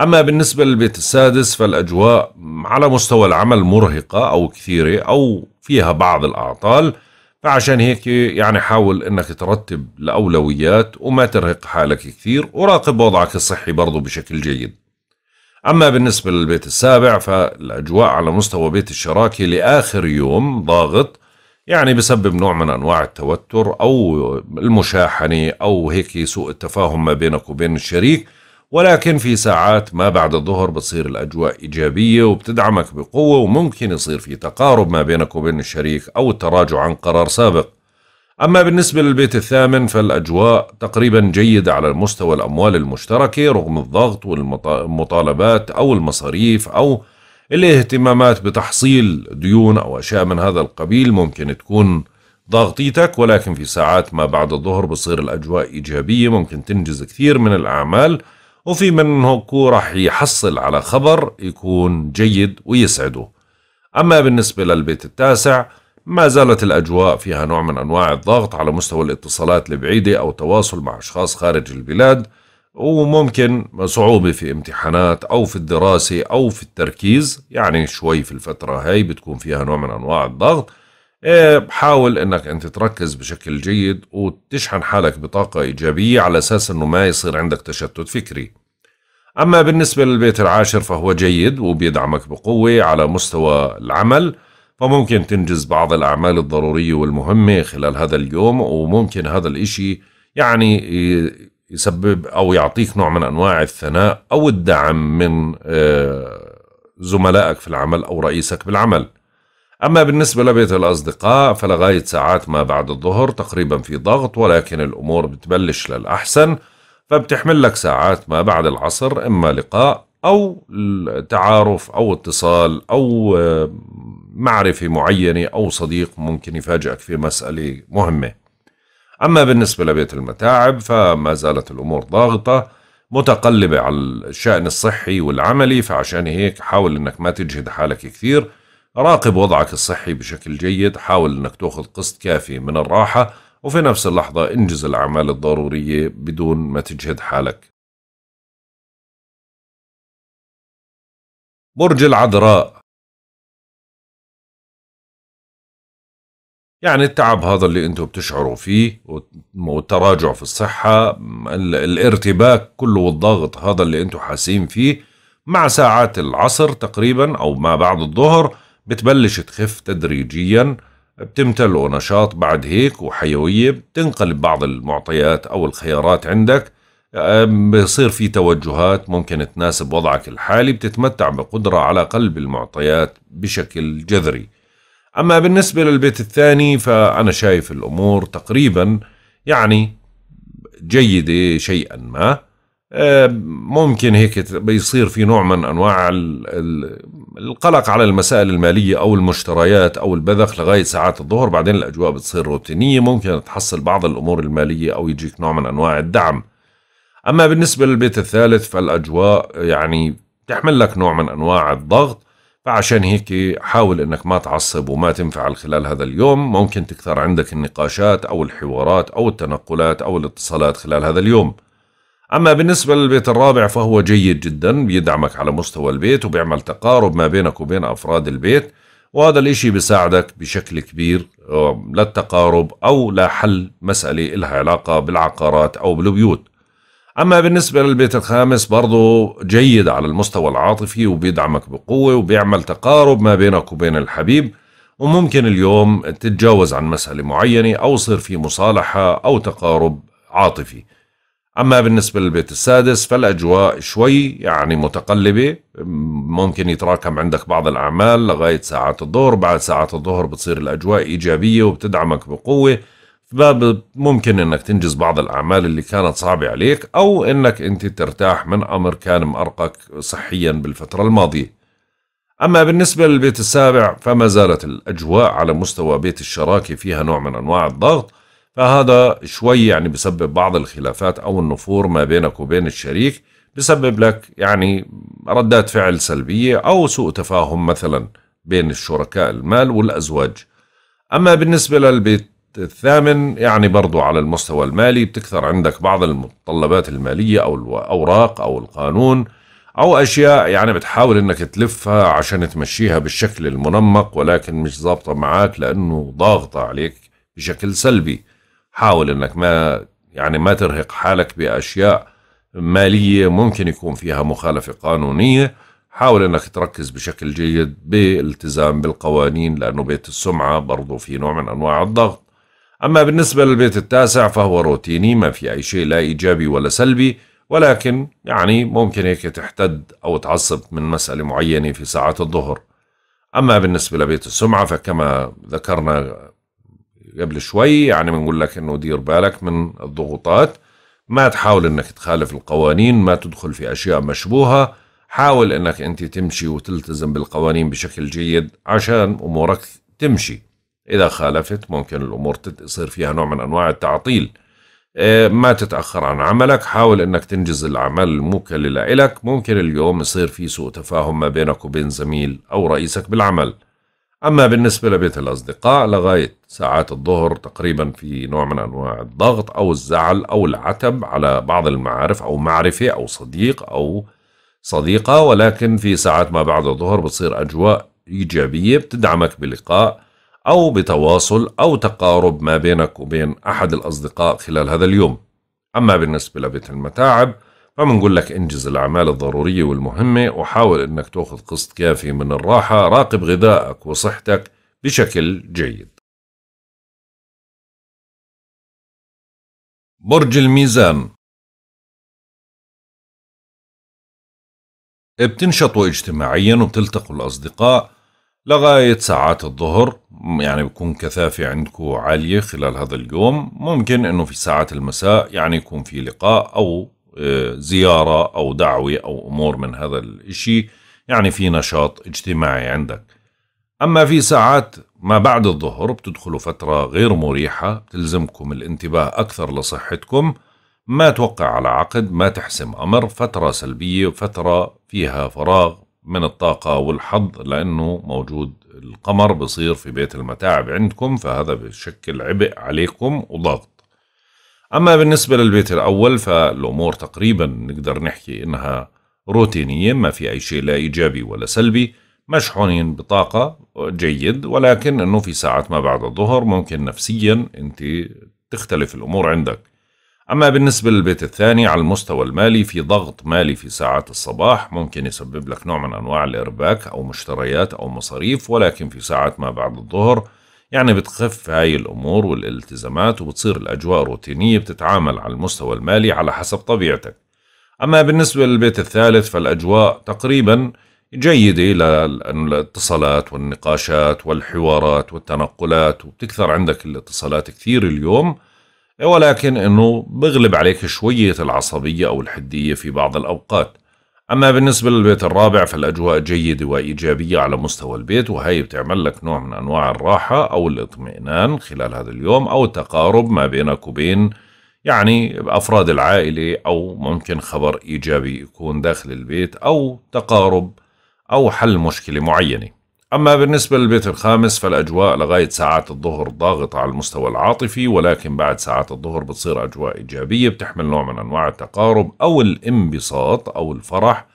أما بالنسبة للبيت السادس فالأجواء على مستوى العمل مرهقة أو كثيرة أو فيها بعض الأعطال فعشان هيك يعني حاول انك ترتب الاولويات وما ترهق حالك كثير وراقب وضعك الصحي برضه بشكل جيد اما بالنسبه للبيت السابع فالاجواء على مستوى بيت الشراكه لاخر يوم ضاغط يعني بسبب نوع من انواع التوتر او المشاحنه او هيك سوء التفاهم ما بينك وبين الشريك ولكن في ساعات ما بعد الظهر بتصير الأجواء إيجابية وبتدعمك بقوة وممكن يصير في تقارب ما بينك وبين الشريك أو التراجع عن قرار سابق أما بالنسبة للبيت الثامن فالأجواء تقريبا جيدة على مستوى الأموال المشتركة رغم الضغط والمطالبات أو المصاريف أو الاهتمامات بتحصيل ديون أو أشياء من هذا القبيل ممكن تكون ضاغطيتك ولكن في ساعات ما بعد الظهر بصير الأجواء إيجابية ممكن تنجز كثير من الأعمال وفي من هو راح يحصل على خبر يكون جيد ويسعده أما بالنسبة للبيت التاسع ما زالت الأجواء فيها نوع من أنواع الضغط على مستوى الاتصالات البعيدة أو تواصل مع أشخاص خارج البلاد وممكن صعوبة في امتحانات أو في الدراسة أو في التركيز يعني شوي في الفترة هاي بتكون فيها نوع من أنواع الضغط إيه، بحاول انك انت تركز بشكل جيد وتشحن حالك بطاقة ايجابية على اساس انه ما يصير عندك تشتت فكري اما بالنسبة للبيت العاشر فهو جيد وبيدعمك بقوة على مستوى العمل فممكن تنجز بعض الاعمال الضرورية والمهمة خلال هذا اليوم وممكن هذا الاشي يعني يسبب او يعطيك نوع من انواع الثناء او الدعم من آه، زملائك في العمل او رئيسك بالعمل أما بالنسبة لبيت الأصدقاء فلغاية ساعات ما بعد الظهر تقريبا في ضغط ولكن الأمور بتبلش للأحسن فبتحمل لك ساعات ما بعد العصر إما لقاء أو تعارف أو اتصال أو آه، معرفة معينة أو صديق ممكن يفاجئك في مسألة مهمة أما بالنسبة لبيت المتاعب فما زالت الأمور ضاغطة متقلبة على الشأن الصحي والعملي فعشان هيك حاول أنك ما تجهد حالك كثير راقب وضعك الصحي بشكل جيد حاول أنك تأخذ قسط كافي من الراحة وفي نفس اللحظة انجز الأعمال الضرورية بدون ما تجهد حالك برج العذراء يعني التعب هذا اللي انتم بتشعروا فيه والتراجع في الصحة الارتباك كله والضغط هذا اللي انتم حاسين فيه مع ساعات العصر تقريبا او ما بعد الظهر بتبلش تخف تدريجيا بتمتلئه نشاط بعد هيك وحيوية بتنقلب بعض المعطيات أو الخيارات عندك بصير في توجهات ممكن تناسب وضعك الحالي بتتمتع بقدرة على قلب المعطيات بشكل جذري أما بالنسبة للبيت الثاني فأنا شايف الأمور تقريبا يعني جيدة شيئا ما آه، ممكن هيك بيصير في نوع من انواع القلق على المسائل الماليه او المشتريات او البذخ لغايه ساعات الظهر بعدين الاجواء بتصير روتينيه ممكن تحصل بعض الامور الماليه او يجيك نوع من انواع الدعم اما بالنسبه للبيت الثالث فالاجواء يعني تحمل لك نوع من انواع الضغط فعشان هيك حاول انك ما تعصب وما تنفعل خلال هذا اليوم ممكن تكثر عندك النقاشات او الحوارات او التنقلات او الاتصالات خلال هذا اليوم أما بالنسبة للبيت الرابع فهو جيد جدا بيدعمك على مستوى البيت وبيعمل تقارب ما بينك وبين أفراد البيت وهذا الإشي بيساعدك بشكل كبير آه، للتقارب أو لحل مسألة إلها علاقة بالعقارات أو بالبيوت أما بالنسبة للبيت الخامس برضه جيد على المستوى العاطفي وبيدعمك بقوة وبيعمل تقارب ما بينك وبين الحبيب وممكن اليوم تتجاوز عن مسألة معينة أو يصير في مصالحة أو تقارب عاطفي أما بالنسبة للبيت السادس فالأجواء شوي يعني متقلبة ممكن يتراكم عندك بعض الأعمال لغاية ساعات الظهر بعد ساعات الظهر بتصير الأجواء إيجابية وبتدعمك بقوة ممكن أنك تنجز بعض الأعمال اللي كانت صعبة عليك أو أنك أنت ترتاح من أمر كان مأرقك صحيا بالفترة الماضية أما بالنسبة للبيت السابع فما زالت الأجواء على مستوى بيت الشراكة فيها نوع من أنواع الضغط فهذا شوي يعني بسبب بعض الخلافات أو النفور ما بينك وبين الشريك بسبب لك يعني ردات فعل سلبية أو سوء تفاهم مثلا بين الشركاء المال والأزواج أما بالنسبة للبيت الثامن يعني برضو على المستوى المالي بتكثر عندك بعض المتطلبات المالية أو الأوراق أو القانون أو أشياء يعني بتحاول إنك تلفها عشان تمشيها بالشكل المنمق ولكن مش ظابطة معاك لأنه ضاغطة عليك بشكل سلبي حاول انك ما يعني ما ترهق حالك باشياء ماليه ممكن يكون فيها مخالفه قانونيه حاول انك تركز بشكل جيد بالالتزام بالقوانين لانه بيت السمعه برضه في نوع من انواع الضغط اما بالنسبه للبيت التاسع فهو روتيني ما في اي شيء لا ايجابي ولا سلبي ولكن يعني ممكن هيك تحتد او تعصب من مساله معينه في ساعات الظهر اما بالنسبه لبيت السمعه فكما ذكرنا قبل شوي يعني بنقول لك انه دير بالك من الضغوطات ما تحاول انك تخالف القوانين ما تدخل في اشياء مشبوهه حاول انك انت تمشي وتلتزم بالقوانين بشكل جيد عشان امورك تمشي اذا خالفت ممكن الامور يصير فيها نوع من انواع التعطيل آه، ما تتأخر عن عملك حاول أنك تنجز الأعمال الموكله لك ممكن اليوم يصير في سوء تفاهم ما بينك وبين زميل أو رئيسك بالعمل أما بالنسبة لبيت الأصدقاء لغاية ساعات الظهر تقريبا في نوع من أنواع الضغط أو الزعل أو العتب على بعض المعارف أو معرفة أو صديق أو صديقة ولكن في ساعات ما بعد الظهر بتصير أجواء إيجابية بتدعمك بلقاء أو بتواصل أو تقارب ما بينك وبين أحد الأصدقاء خلال هذا اليوم أما بالنسبة لبيت المتاعب فبنقول لك انجز الاعمال الضروريه والمهمه وحاول انك تاخذ قسط كافي من الراحه راقب غذائك وصحتك بشكل جيد برج الميزان بتنشطوا اجتماعيا وبتلتقوا الأصدقاء لغاية ساعات الظهر يعني بكون كثافة عندكم عالية خلال هذا اليوم ممكن أنه في ساعات المساء يعني يكون في لقاء أو آه، زيارة أو دعوة أو أمور من هذا الإشي يعني في نشاط اجتماعي عندك أما في ساعات ما بعد الظهر بتدخلوا فترة غير مريحة بتلزمكم الانتباه أكثر لصحتكم ما توقع على عقد ما تحسم أمر فترة سلبية وفترة فيها فراغ من الطاقة والحظ لأنه موجود القمر بصير في بيت المتاعب عندكم فهذا بشكل عبء عليكم وضغط أما بالنسبة للبيت الأول فالأمور تقريبا نقدر نحكي إنها روتينية ما في أي شيء لا إيجابي ولا سلبي مشحونين بطاقة جيد ولكن إنه في ساعات ما بعد الظهر ممكن نفسيا أنت تختلف الأمور عندك أما بالنسبة للبيت الثاني على المستوى المالي في ضغط مالي في ساعات الصباح ممكن يسبب لك نوع من أنواع الإرباك أو مشتريات أو مصاريف ولكن في ساعات ما بعد الظهر يعني بتخف هاي الأمور والالتزامات وبتصير الأجواء روتينية بتتعامل على المستوى المالي على حسب طبيعتك أما بالنسبة للبيت الثالث فالأجواء تقريبا جيدة للاتصالات والنقاشات والحوارات والتنقلات وبتكثر عندك الاتصالات كثير اليوم ولكن انه بغلب عليك شوية العصبية او الحدية في بعض الاوقات أما بالنسبة للبيت الرابع فالأجواء جيدة وإيجابية على مستوى البيت وهي بتعمل لك نوع من أنواع الراحة أو الاطمئنان خلال هذا اليوم أو التقارب ما بينك وبين يعني أفراد العائلة أو ممكن خبر إيجابي يكون داخل البيت أو تقارب أو حل مشكلة معينة أما بالنسبة للبيت الخامس فالأجواء لغاية ساعات الظهر ضاغطة على المستوى العاطفي ولكن بعد ساعات الظهر بتصير أجواء إيجابية بتحمل نوع من أنواع التقارب أو الانبساط أو الفرح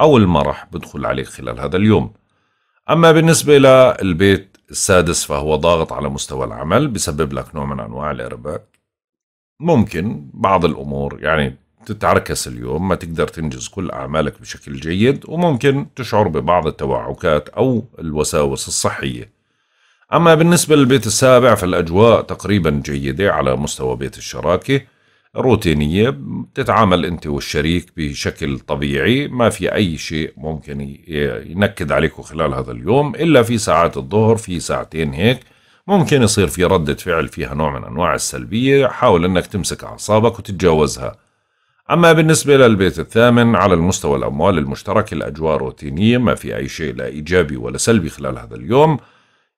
أو المرح بدخل عليك خلال هذا اليوم أما بالنسبة للبيت السادس فهو ضاغط على مستوى العمل بسبب لك نوع من أنواع الإرباك ممكن بعض الأمور يعني تتعركس اليوم ما تقدر تنجز كل أعمالك بشكل جيد وممكن تشعر ببعض التوعكات أو الوساوس الصحية أما بالنسبة للبيت السابع فالأجواء تقريبا جيدة على مستوى بيت الشراكة روتينية تتعامل أنت والشريك بشكل طبيعي ما في أي شيء ممكن ينكد عليكم خلال هذا اليوم إلا في ساعات الظهر في ساعتين هيك ممكن يصير في ردة فعل فيها نوع من أنواع السلبية حاول أنك تمسك أعصابك وتتجاوزها أما بالنسبة للبيت الثامن على المستوى الأموال المشترك الأجواء روتينية ما في أي شيء لا إيجابي ولا سلبي خلال هذا اليوم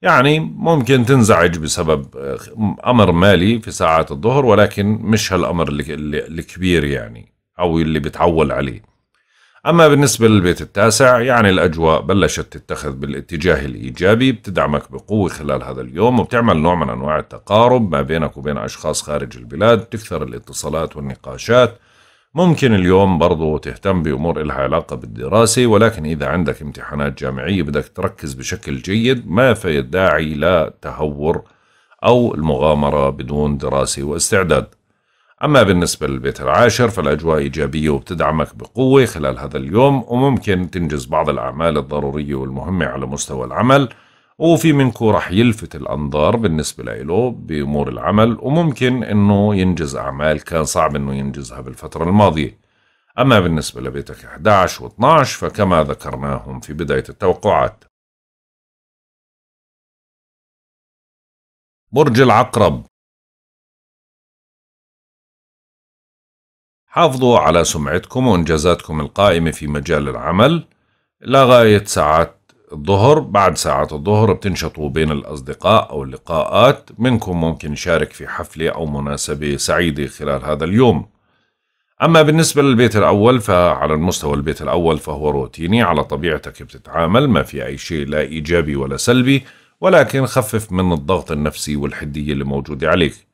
يعني ممكن تنزعج بسبب آه، أمر مالي في ساعات الظهر ولكن مش هالأمر الكبير يعني أو اللي بتعول عليه أما بالنسبة للبيت التاسع يعني الأجواء بلشت تتخذ بالاتجاه الإيجابي بتدعمك بقوة خلال هذا اليوم وبتعمل نوع من أنواع التقارب ما بينك وبين أشخاص خارج البلاد تكثر الاتصالات والنقاشات ممكن اليوم برضو تهتم بأمور إلها علاقة بالدراسة ولكن إذا عندك امتحانات جامعية بدك تركز بشكل جيد ما في داعي تهور أو المغامرة بدون دراسة واستعداد أما بالنسبة للبيت العاشر فالأجواء إيجابية وبتدعمك بقوة خلال هذا اليوم وممكن تنجز بعض الأعمال الضرورية والمهمة على مستوى العمل وفي منكم رح يلفت الأنظار بالنسبة له بأمور العمل وممكن أنه ينجز أعمال كان صعب أنه ينجزها بالفترة الماضية أما بالنسبة لبيتك 11 و 12 فكما ذكرناهم في بداية التوقعات برج العقرب حافظوا على سمعتكم وإنجازاتكم القائمة في مجال العمل لغاية ساعات الظهر بعد ساعات الظهر بتنشطوا بين الأصدقاء أو اللقاءات منكم ممكن يشارك في حفلة أو مناسبة سعيدة خلال هذا اليوم أما بالنسبة للبيت الأول فعلى المستوى البيت الأول فهو روتيني على طبيعتك بتتعامل ما في أي شيء لا إيجابي ولا سلبي ولكن خفف من الضغط النفسي والحدية اللي موجودة عليك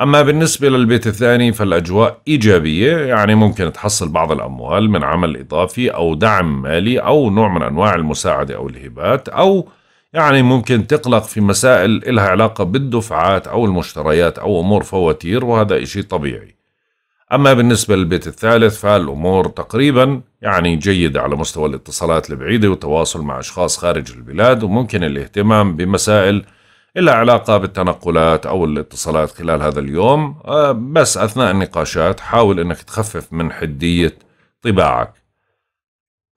أما بالنسبة للبيت الثاني فالأجواء إيجابية يعني ممكن تحصل بعض الأموال من عمل إضافي أو دعم مالي أو نوع من أنواع المساعدة أو الهبات أو يعني ممكن تقلق في مسائل إلها علاقة بالدفعات أو المشتريات أو أمور فواتير وهذا إشي طبيعي أما بالنسبة للبيت الثالث فالأمور تقريبا يعني جيدة على مستوى الاتصالات البعيدة والتواصل مع أشخاص خارج البلاد وممكن الاهتمام بمسائل إلها علاقة بالتنقلات أو الاتصالات خلال هذا اليوم آه، بس أثناء النقاشات حاول أنك تخفف من حدية طباعك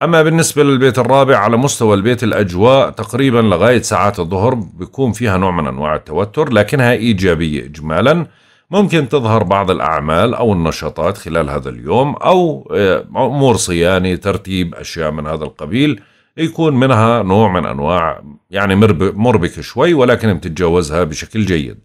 أما بالنسبة للبيت الرابع على مستوى البيت الأجواء تقريبا لغاية ساعات الظهر بيكون فيها نوع من أنواع التوتر لكنها إيجابية إجمالا ممكن تظهر بعض الأعمال أو النشاطات خلال هذا اليوم أو آه، أمور صيانة ترتيب أشياء من هذا القبيل يكون منها نوع من أنواع يعني مربك شوي ولكن بتتجاوزها بشكل جيد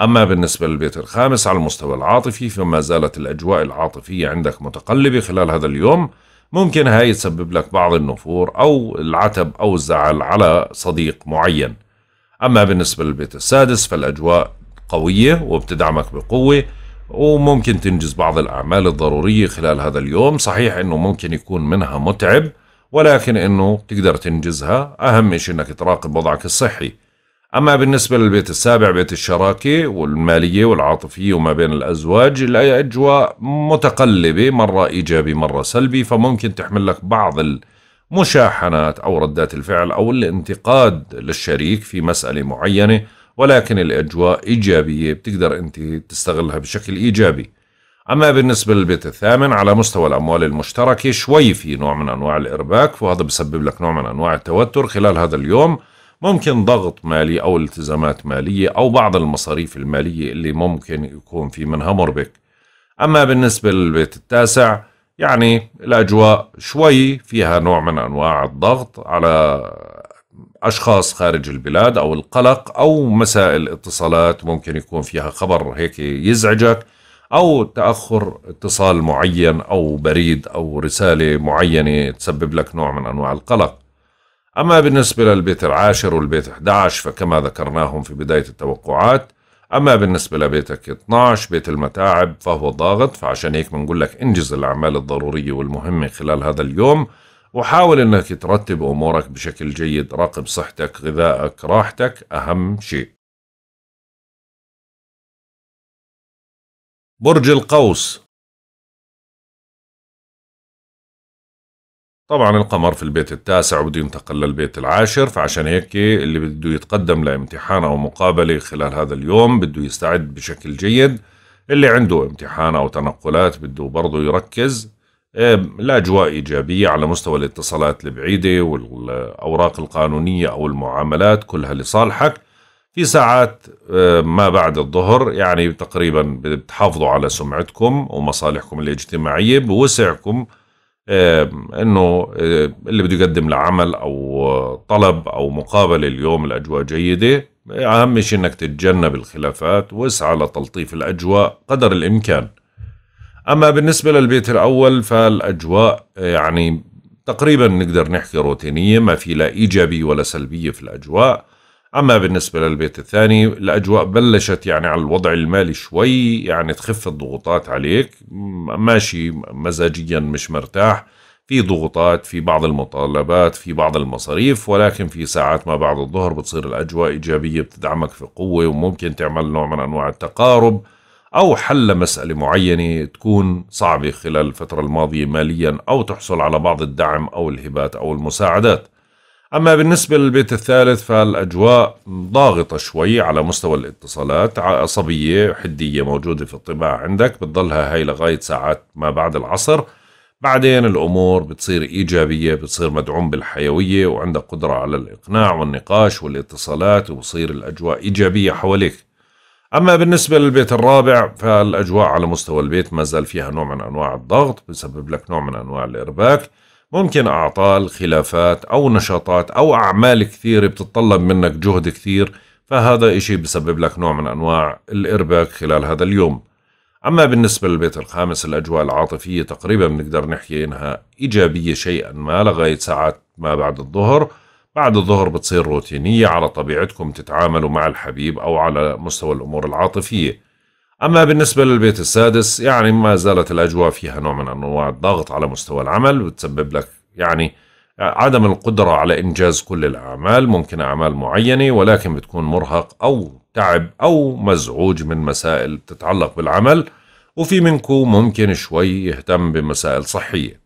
أما بالنسبة للبيت الخامس على المستوى العاطفي فما زالت الأجواء العاطفية عندك متقلبة خلال هذا اليوم ممكن هاي تسبب لك بعض النفور أو العتب أو الزعل على صديق معين أما بالنسبة للبيت السادس فالأجواء قوية وبتدعمك بقوة وممكن تنجز بعض الأعمال الضرورية خلال هذا اليوم صحيح أنه ممكن يكون منها متعب ولكن انه تقدر تنجزها اهم شيء انك تراقب وضعك الصحي اما بالنسبة للبيت السابع بيت الشراكة والمالية والعاطفية وما بين الازواج الاجواء متقلبة مرة ايجابي مرة سلبي فممكن تحمل لك بعض المشاحنات او ردات الفعل او الانتقاد للشريك في مسألة معينة ولكن الاجواء ايجابية بتقدر انت تستغلها بشكل ايجابي أما بالنسبة للبيت الثامن على مستوى الأموال المشتركة شوي في نوع من أنواع الإرباك وهذا بسبب لك نوع من أنواع التوتر خلال هذا اليوم ممكن ضغط مالي أو التزامات مالية أو بعض المصاريف المالية اللي ممكن يكون في منها مربك أما بالنسبة للبيت التاسع يعني الأجواء شوي فيها نوع من أنواع الضغط على أشخاص خارج البلاد أو القلق أو مسائل اتصالات ممكن يكون فيها خبر هيك يزعجك او تاخر اتصال معين او بريد او رساله معينه تسبب لك نوع من انواع القلق اما بالنسبه للبيت العاشر والبيت 11 فكما ذكرناهم في بدايه التوقعات اما بالنسبه لبيتك 12 بيت المتاعب فهو ضاغط فعشان هيك بنقول لك انجز الاعمال الضروريه والمهمه خلال هذا اليوم وحاول انك ترتب امورك بشكل جيد راقب صحتك غذائك راحتك اهم شيء برج القوس طبعا القمر في البيت التاسع وبده ينتقل للبيت العاشر فعشان هيك اللي بده يتقدم لامتحان أو مقابلة خلال هذا اليوم بده يستعد بشكل جيد اللي عنده امتحان أو تنقلات بده برضه يركز إيه، لأجواء إيجابية على مستوى الاتصالات البعيدة والأوراق القانونية أو المعاملات كلها لصالحك في ساعات آه، ما بعد الظهر يعني تقريبا بتحافظوا على سمعتكم ومصالحكم الاجتماعية بوسعكم آه، انه آه، اللي بده يقدم لعمل او طلب او مقابلة اليوم الاجواء جيدة اهم شيء انك تتجنب الخلافات واسعى لتلطيف الاجواء قدر الامكان اما بالنسبة للبيت الاول فالاجواء يعني تقريبا نقدر نحكي روتينية ما في لا ايجابي ولا سلبية في الاجواء أما بالنسبة للبيت الثاني الأجواء بلشت يعني على الوضع المالي شوي يعني تخف الضغوطات عليك ماشي مزاجيا مش مرتاح في ضغوطات في بعض المطالبات في بعض المصاريف ولكن في ساعات ما بعد الظهر بتصير الأجواء إيجابية بتدعمك في قوة وممكن تعمل نوع من أنواع التقارب أو حل مسألة معينة تكون صعبة خلال الفترة الماضية ماليا أو تحصل على بعض الدعم أو الهبات أو المساعدات أما بالنسبة للبيت الثالث فالأجواء ضاغطة شوي على مستوى الاتصالات عصبية حدية موجودة في الطباع عندك بتضلها هاي لغاية ساعات ما بعد العصر بعدين الأمور بتصير إيجابية بتصير مدعوم بالحيوية وعندك قدرة على الإقناع والنقاش والاتصالات وبصير الأجواء إيجابية حواليك أما بالنسبة للبيت الرابع فالأجواء على مستوى البيت ما زال فيها نوع من أنواع الضغط بسبب لك نوع من أنواع الإرباك ممكن أعطال خلافات أو نشاطات أو أعمال كثيرة بتتطلب منك جهد كثير فهذا إشي بسبب لك نوع من أنواع الإرباك خلال هذا اليوم أما بالنسبة للبيت الخامس الأجواء العاطفية تقريبا بنقدر نحكي إنها إيجابية شيئا ما لغاية ساعات ما بعد الظهر بعد الظهر بتصير روتينية على طبيعتكم تتعاملوا مع الحبيب أو على مستوى الأمور العاطفية أما بالنسبة للبيت السادس يعني ما زالت الأجواء فيها نوع من أنواع الضغط على مستوى العمل وتسبب لك يعني عدم القدرة على إنجاز كل الأعمال ممكن أعمال معينة ولكن بتكون مرهق أو تعب أو مزعوج من مسائل تتعلق بالعمل وفي منكم ممكن شوي يهتم بمسائل صحية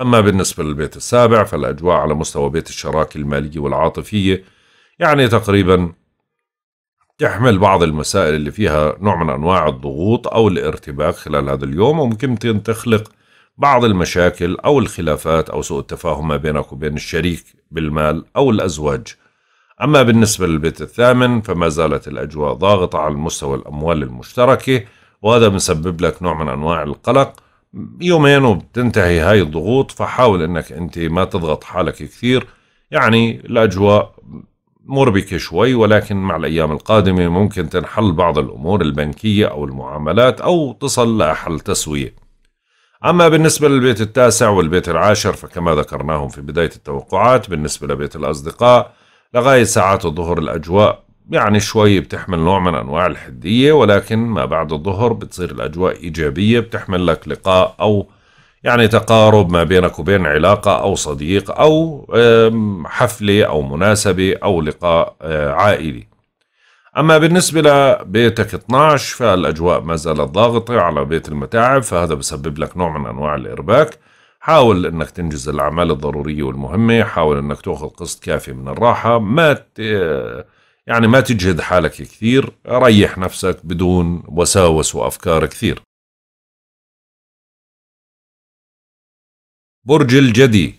أما بالنسبة للبيت السابع فالأجواء على مستوى بيت الشراكة المالية والعاطفية يعني تقريبا تحمل بعض المسائل اللي فيها نوع من أنواع الضغوط أو الارتباك خلال هذا اليوم وممكن تخلق بعض المشاكل أو الخلافات أو سوء التفاهم ما بينك وبين الشريك بالمال أو الأزواج أما بالنسبة للبيت الثامن فما زالت الأجواء ضاغطة على مستوى الأموال المشتركة وهذا مسبب لك نوع من أنواع القلق يومين وبتنتهي هاي الضغوط فحاول أنك أنت ما تضغط حالك كثير يعني الأجواء مربكة شوي ولكن مع الأيام القادمة ممكن تنحل بعض الأمور البنكية أو المعاملات أو تصل لحل تسوية أما بالنسبة للبيت التاسع والبيت العاشر فكما ذكرناهم في بداية التوقعات بالنسبة لبيت الأصدقاء لغاية ساعات الظهر الأجواء يعني شوي بتحمل نوع من أنواع الحدية ولكن ما بعد الظهر بتصير الأجواء إيجابية بتحمل لك لقاء أو يعني تقارب ما بينك وبين علاقة أو صديق أو حفلة أو مناسبة أو لقاء آه، عائلي أما بالنسبة لبيتك 12 فالأجواء ما زالت ضاغطة على بيت المتاعب فهذا بسبب لك نوع من أنواع الإرباك حاول أنك تنجز الأعمال الضرورية والمهمة حاول أنك تأخذ قسط كافي من الراحة ما ت... يعني ما تجهد حالك كثير ريح نفسك بدون وساوس وأفكار كثير برج الجدي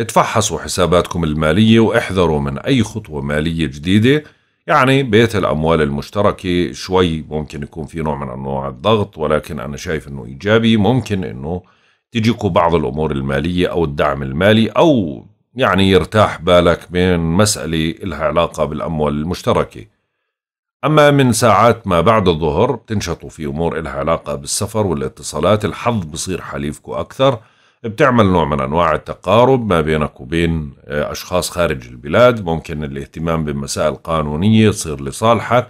اتفحصوا حساباتكم المالية واحذروا من أي خطوة مالية جديدة يعني بيت الأموال المشتركة شوي ممكن يكون في نوع من أنواع الضغط ولكن أنا شايف أنه إيجابي ممكن أنه تجيكوا بعض الأمور المالية أو الدعم المالي أو يعني يرتاح بالك من مسألة لها علاقة بالأموال المشتركة أما من ساعات ما بعد الظهر بتنشطوا في أمور إلها علاقة بالسفر والاتصالات الحظ بصير حليفكم أكثر بتعمل نوع من أنواع التقارب ما بينك وبين آه، أشخاص خارج البلاد ممكن الاهتمام بمسائل قانونية تصير لصالحك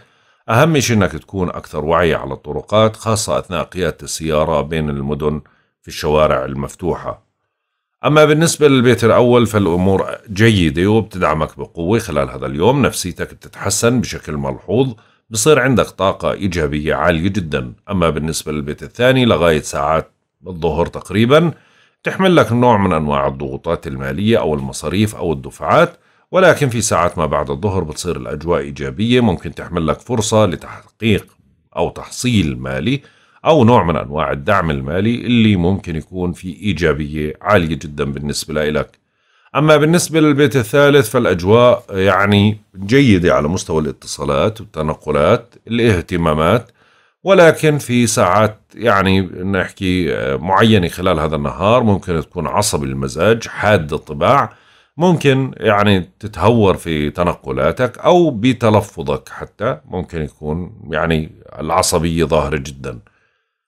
أهم شيء أنك تكون أكثر وعي على الطرقات خاصة أثناء قيادة السيارة بين المدن في الشوارع المفتوحة أما بالنسبة للبيت الأول فالأمور جيدة وبتدعمك بقوة خلال هذا اليوم نفسيتك بتتحسن بشكل ملحوظ بصير عندك طاقة إيجابية عالية جدا أما بالنسبة للبيت الثاني لغاية ساعات الظهر تقريبا تحمل لك نوع من أنواع الضغوطات المالية أو المصاريف أو الدفعات ولكن في ساعات ما بعد الظهر بتصير الأجواء إيجابية ممكن تحمل لك فرصة لتحقيق أو تحصيل مالي او نوع من انواع الدعم المالي اللي ممكن يكون في ايجابيه عاليه جدا بالنسبه لك اما بالنسبه للبيت الثالث فالاجواء يعني جيده على مستوى الاتصالات والتنقلات الاهتمامات ولكن في ساعات يعني نحكي آه، معينه خلال هذا النهار ممكن تكون عصبي المزاج حاد الطباع ممكن يعني تتهور في تنقلاتك او بتلفظك حتى ممكن يكون يعني العصبيه ظاهره جدا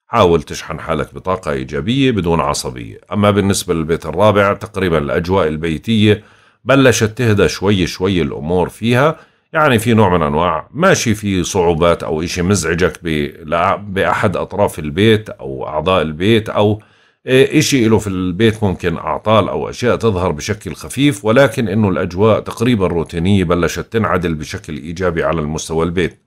حاول تشحن حالك بطاقة إيجابية بدون عصبية أما بالنسبة للبيت الرابع تقريبا الأجواء البيتية بلشت تهدى شوي شوي الأمور فيها يعني في نوع من أنواع ماشي في صعوبات أو إشي مزعجك بأحد أطراف البيت أو أعضاء البيت أو إشي له في البيت ممكن أعطال أو أشياء تظهر بشكل خفيف ولكن إنه الأجواء تقريبا روتينية بلشت تنعدل بشكل إيجابي على المستوى البيت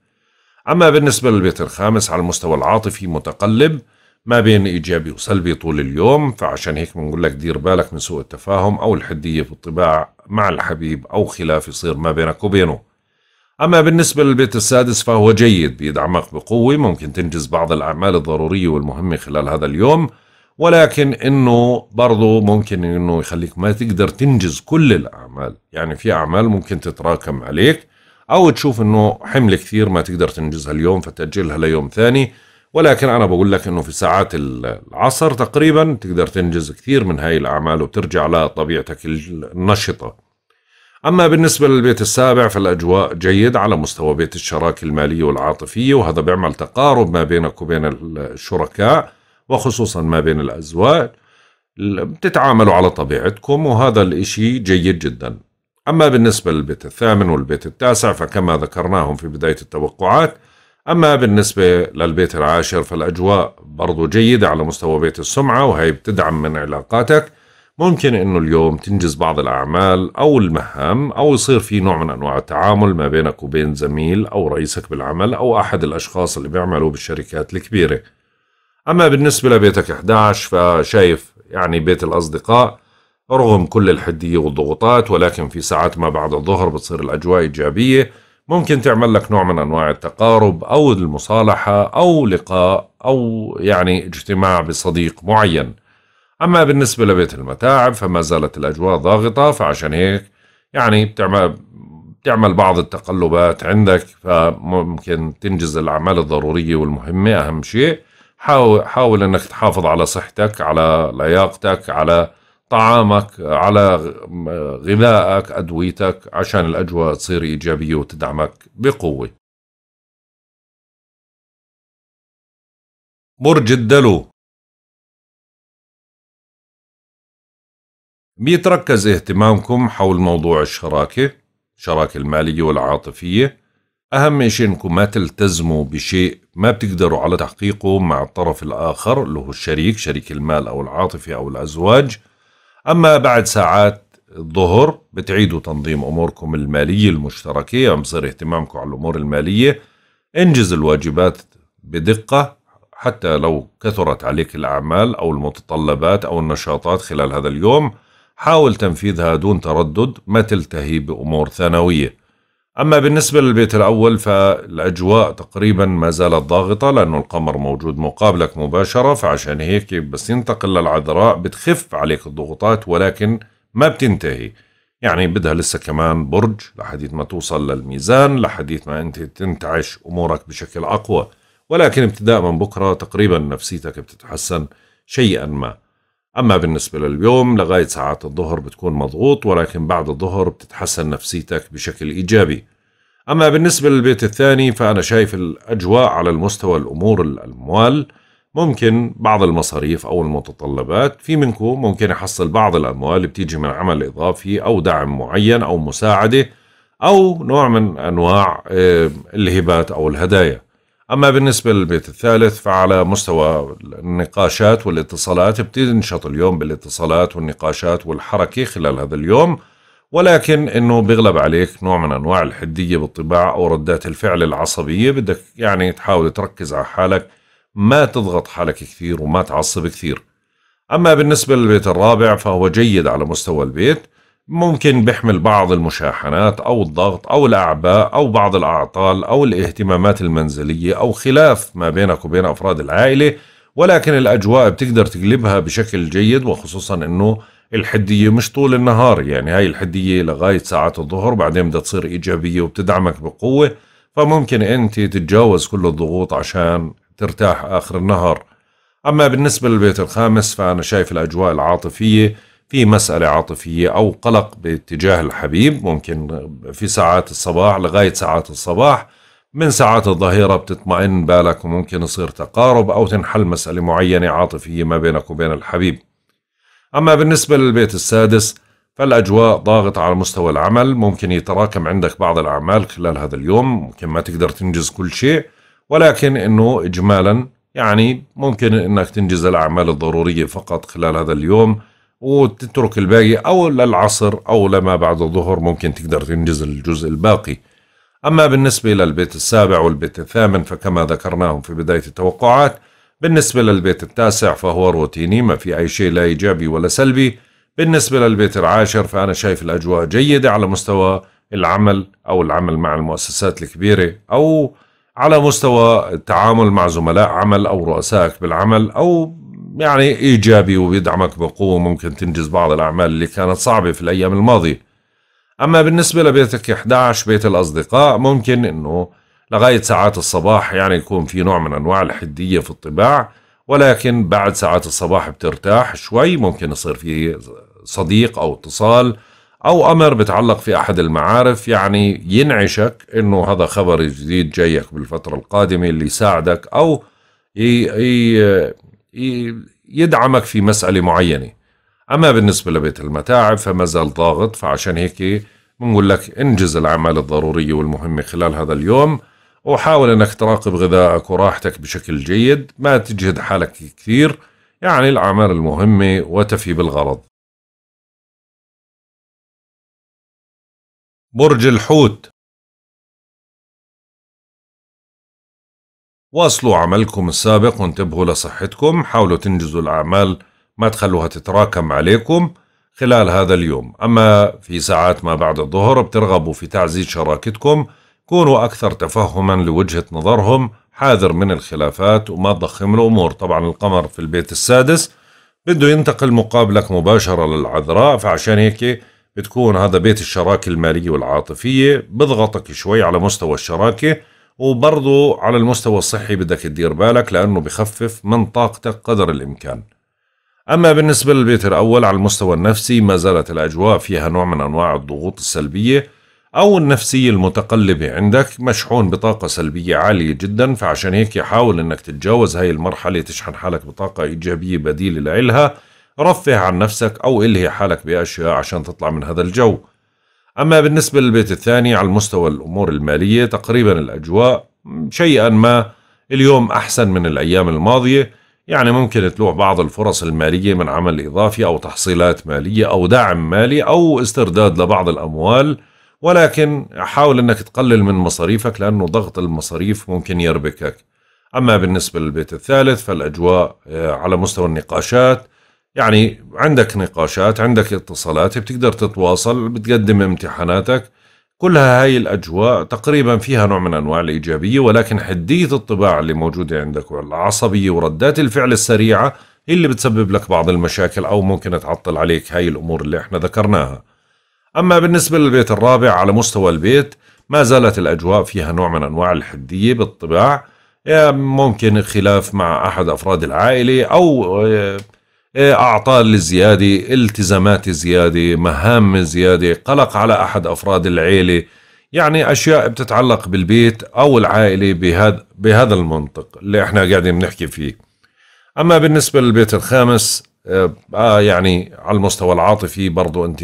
أما بالنسبة للبيت الخامس على المستوى العاطفي متقلب ما بين إيجابي وسلبي طول اليوم فعشان هيك بنقول لك دير بالك من سوء التفاهم أو الحدية في الطباع مع الحبيب أو خلاف يصير ما بينك وبينه أما بالنسبة للبيت السادس فهو جيد بيدعمك بقوة ممكن تنجز بعض الأعمال الضرورية والمهمة خلال هذا اليوم ولكن انه برضه ممكن انه يخليك ما تقدر تنجز كل الاعمال يعني في اعمال ممكن تتراكم عليك او تشوف انه حمل كثير ما تقدر تنجزها اليوم فتاجلها ليوم ثاني ولكن انا بقول لك انه في ساعات العصر تقريبا تقدر تنجز كثير من هاي الاعمال وبترجع لطبيعتك النشطه اما بالنسبه للبيت السابع فالاجواء جيد على مستوى بيت الشراكه الماليه والعاطفيه وهذا بيعمل تقارب ما بينك وبين الشركاء وخصوصا ما بين الازواج بتتعاملوا على طبيعتكم وهذا الاشي جيد جدا أما بالنسبة للبيت الثامن والبيت التاسع فكما ذكرناهم في بداية التوقعات أما بالنسبة للبيت العاشر فالأجواء برضو جيدة على مستوى بيت السمعة وهي بتدعم من علاقاتك ممكن أنه اليوم تنجز بعض الأعمال أو المهام أو يصير في نوع من أنواع التعامل ما بينك وبين زميل أو رئيسك بالعمل أو أحد الأشخاص اللي بيعملوا بالشركات الكبيرة أما بالنسبة لبيتك 11 فشايف يعني بيت الأصدقاء رغم كل الحدية والضغوطات ولكن في ساعات ما بعد الظهر بتصير الأجواء إيجابية ممكن تعمل لك نوع من أنواع التقارب أو المصالحة أو لقاء أو يعني اجتماع بصديق معين أما بالنسبة لبيت المتاعب فما زالت الأجواء ضاغطة فعشان هيك يعني بتعمل بتعمل بعض التقلبات عندك فممكن تنجز الأعمال الضرورية والمهمة أهم شيء حاول, حاول أنك تحافظ على صحتك على لياقتك على طعامك على غذائك أدويتك عشان الأجواء تصير إيجابية وتدعمك بقوة برج الدلو بيتركز اهتمامكم حول موضوع الشراكة الشراكة المالية والعاطفية أهم شيء إنكم ما تلتزموا بشيء ما بتقدروا على تحقيقه مع الطرف الآخر اللي هو الشريك شريك المال أو العاطفي أو الأزواج أما بعد ساعات الظهر بتعيدوا تنظيم أموركم المالية المشتركة ومصير بصير اهتمامكم على الأمور المالية انجز الواجبات بدقة حتى لو كثرت عليك الأعمال أو المتطلبات أو النشاطات خلال هذا اليوم حاول تنفيذها دون تردد ما تلتهي بأمور ثانوية أما بالنسبة للبيت الأول فالأجواء تقريبا ما زالت ضاغطة لأنه القمر موجود مقابلك مباشرة فعشان هيك بس ينتقل للعذراء بتخف عليك الضغوطات ولكن ما بتنتهي يعني بدها لسه كمان برج لحديث ما توصل للميزان لحديث ما أنت تنتعش أمورك بشكل أقوى ولكن ابتداء من بكرة تقريبا نفسيتك بتتحسن شيئا ما أما بالنسبة لليوم لغاية ساعات الظهر بتكون مضغوط ولكن بعد الظهر بتتحسن نفسيتك بشكل إيجابي أما بالنسبة للبيت الثاني فأنا شايف الأجواء على المستوى الأمور الأموال ممكن بعض المصاريف أو المتطلبات في منكم ممكن يحصل بعض الأموال بتيجي من عمل إضافي أو دعم معين أو مساعدة أو نوع من أنواع آه، الهبات أو الهدايا أما بالنسبة للبيت الثالث فعلى مستوى النقاشات والاتصالات بتنشط اليوم بالاتصالات والنقاشات والحركة خلال هذا اليوم ولكن انه بيغلب عليك نوع من انواع الحديه بالطباع او ردات الفعل العصبيه بدك يعني تحاول تركز على حالك ما تضغط حالك كثير وما تعصب كثير اما بالنسبه للبيت الرابع فهو جيد على مستوى البيت ممكن بيحمل بعض المشاحنات أو الضغط أو الأعباء أو بعض الأعطال أو الاهتمامات المنزلية أو خلاف ما بينك وبين أفراد العائلة ولكن الأجواء بتقدر تقلبها بشكل جيد وخصوصا أنه الحدية مش طول النهار يعني هاي الحدية لغاية ساعات الظهر بعدين بدها تصير إيجابية وبتدعمك بقوة فممكن أنت تتجاوز كل الضغوط عشان ترتاح آخر النهار أما بالنسبة للبيت الخامس فأنا شايف الأجواء العاطفية في مسألة عاطفية أو قلق باتجاه الحبيب ممكن في ساعات الصباح لغاية ساعات الصباح من ساعات الظهيرة بتطمئن بالك وممكن يصير تقارب أو تنحل مسألة معينة عاطفية ما بينك وبين الحبيب أما بالنسبة للبيت السادس فالأجواء ضاغطة على مستوى العمل ممكن يتراكم عندك بعض الأعمال خلال هذا اليوم ممكن ما تقدر تنجز كل شيء ولكن أنه إجمالا يعني ممكن أنك تنجز الأعمال الضرورية فقط خلال هذا اليوم وتترك الباقي او للعصر او لما بعد الظهر ممكن تقدر تنجز الجزء الباقي اما بالنسبه للبيت السابع والبيت الثامن فكما ذكرناهم في بدايه التوقعات بالنسبه للبيت التاسع فهو روتيني ما في اي شيء لا ايجابي ولا سلبي بالنسبه للبيت العاشر فانا شايف الاجواء جيده على مستوى العمل او العمل مع المؤسسات الكبيره او على مستوى التعامل مع زملاء عمل او رؤسائك بالعمل او يعني إيجابي وبيدعمك بقوة ممكن تنجز بعض الأعمال اللي كانت صعبة في الأيام الماضية أما بالنسبة لبيتك 11 بيت الأصدقاء ممكن أنه لغاية ساعات الصباح يعني يكون في نوع من أنواع الحدية في الطباع ولكن بعد ساعات الصباح بترتاح شوي ممكن يصير في صديق أو اتصال أو أمر بتعلق في أحد المعارف يعني ينعشك أنه هذا خبر جديد جايك بالفترة القادمة اللي يساعدك أو يدعمك في مسألة معينة أما بالنسبة لبيت المتاعب فما زال ضاغط فعشان هيك بنقول لك انجز الأعمال الضرورية والمهمة خلال هذا اليوم وحاول أنك تراقب غذائك وراحتك بشكل جيد ما تجهد حالك كثير يعني الأعمال المهمة وتفي بالغرض برج الحوت واصلوا عملكم السابق وانتبهوا لصحتكم حاولوا تنجزوا الأعمال ما تخلوها تتراكم عليكم خلال هذا اليوم أما في ساعات ما بعد الظهر بترغبوا في تعزيز شراكتكم كونوا أكثر تفهما لوجهة نظرهم حاذر من الخلافات وما تضخم الأمور طبعا القمر في البيت السادس بده ينتقل مقابلك مباشرة للعذراء فعشان هيك بتكون هذا بيت الشراكة المالية والعاطفية بضغطك شوي على مستوى الشراكة وبرضو على المستوى الصحي بدك تدير بالك لأنه بخفف من طاقتك قدر الإمكان أما بالنسبة للبيت الأول على المستوى النفسي ما زالت الأجواء فيها نوع من أنواع الضغوط السلبية أو النفسية المتقلبة عندك مشحون بطاقة سلبية عالية جدا فعشان هيك حاول أنك تتجاوز هاي المرحلة تشحن حالك بطاقة إيجابية بديلة لإلها رفه عن نفسك أو إلهي حالك بأشياء عشان تطلع من هذا الجو أما بالنسبة للبيت الثاني على المستوى الأمور المالية تقريبا الأجواء شيئا ما اليوم أحسن من الأيام الماضية يعني ممكن تلوح بعض الفرص المالية من عمل إضافي أو تحصيلات مالية أو دعم مالي أو استرداد لبعض الأموال ولكن حاول أنك تقلل من مصاريفك لأنه ضغط المصاريف ممكن يربكك أما بالنسبة للبيت الثالث فالأجواء آه، على مستوى النقاشات يعني عندك نقاشات عندك اتصالات بتقدر تتواصل بتقدم امتحاناتك كلها هاي الأجواء تقريبا فيها نوع من أنواع الإيجابية ولكن حدية الطباع اللي موجودة عندك والعصبية وردات الفعل السريعة هي اللي بتسبب لك بعض المشاكل أو ممكن تعطل عليك هاي الأمور اللي احنا ذكرناها أما بالنسبة للبيت الرابع على مستوى البيت ما زالت الأجواء فيها نوع من أنواع الحدية بالطباع ممكن خلاف مع أحد أفراد العائلة أو آه، أعطال زيادة التزامات زيادة مهام زيادة قلق على أحد أفراد العيلة يعني أشياء بتتعلق بالبيت أو العائلة بهذا بهذا المنطق اللي احنا قاعدين بنحكي فيه أما بالنسبة للبيت الخامس آه،, آه يعني على المستوى العاطفي برضو أنت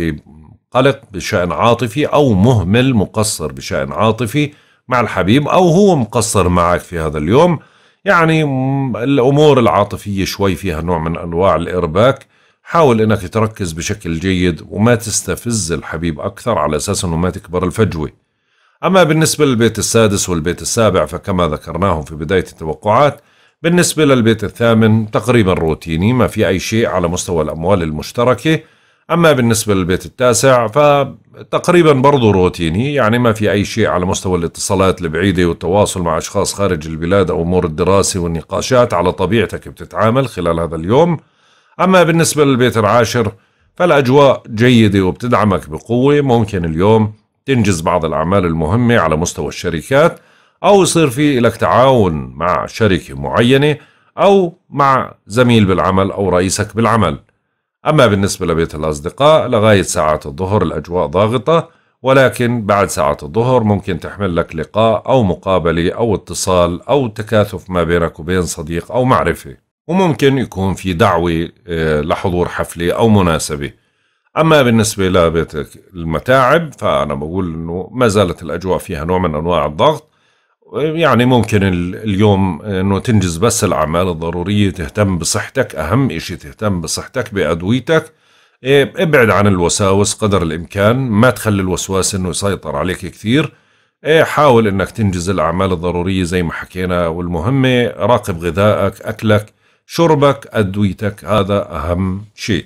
قلق بشأن عاطفي أو مهمل مقصر بشأن عاطفي مع الحبيب أو هو مقصر معك في هذا اليوم يعني الامور العاطفيه شوي فيها نوع من انواع الارباك حاول انك تركز بشكل جيد وما تستفز الحبيب اكثر على اساس انه ما تكبر الفجوه اما بالنسبه للبيت السادس والبيت السابع فكما ذكرناهم في بدايه التوقعات بالنسبه للبيت الثامن تقريبا روتيني ما في اي شيء على مستوى الاموال المشتركه أما بالنسبة للبيت التاسع فتقريبا برضو روتيني يعني ما في أي شيء على مستوى الاتصالات البعيدة والتواصل مع أشخاص خارج البلاد أو أمور الدراسة والنقاشات على طبيعتك بتتعامل خلال هذا اليوم أما بالنسبة للبيت العاشر فالأجواء جيدة وبتدعمك بقوة ممكن اليوم تنجز بعض الأعمال المهمة على مستوى الشركات أو يصير في لك تعاون مع شركة معينة أو مع زميل بالعمل أو رئيسك بالعمل أما بالنسبة لبيت الأصدقاء لغاية ساعة الظهر الأجواء ضاغطة ولكن بعد ساعة الظهر ممكن تحمل لك لقاء أو مقابلة أو اتصال أو تكاثف ما بينك وبين صديق أو معرفة وممكن يكون في دعوة آه، لحضور حفلة أو مناسبة أما بالنسبة لبيت المتاعب فأنا بقول أنه ما زالت الأجواء فيها نوع من أنواع الضغط يعني ممكن اليوم انه تنجز بس الاعمال الضروريه تهتم بصحتك اهم اشي تهتم بصحتك بادويتك إيه، ابعد عن الوساوس قدر الامكان ما تخلي الوسواس انه يسيطر عليك كثير إيه، حاول انك تنجز الاعمال الضروريه زي ما حكينا والمهمه راقب غذائك اكلك شربك ادويتك هذا اهم شيء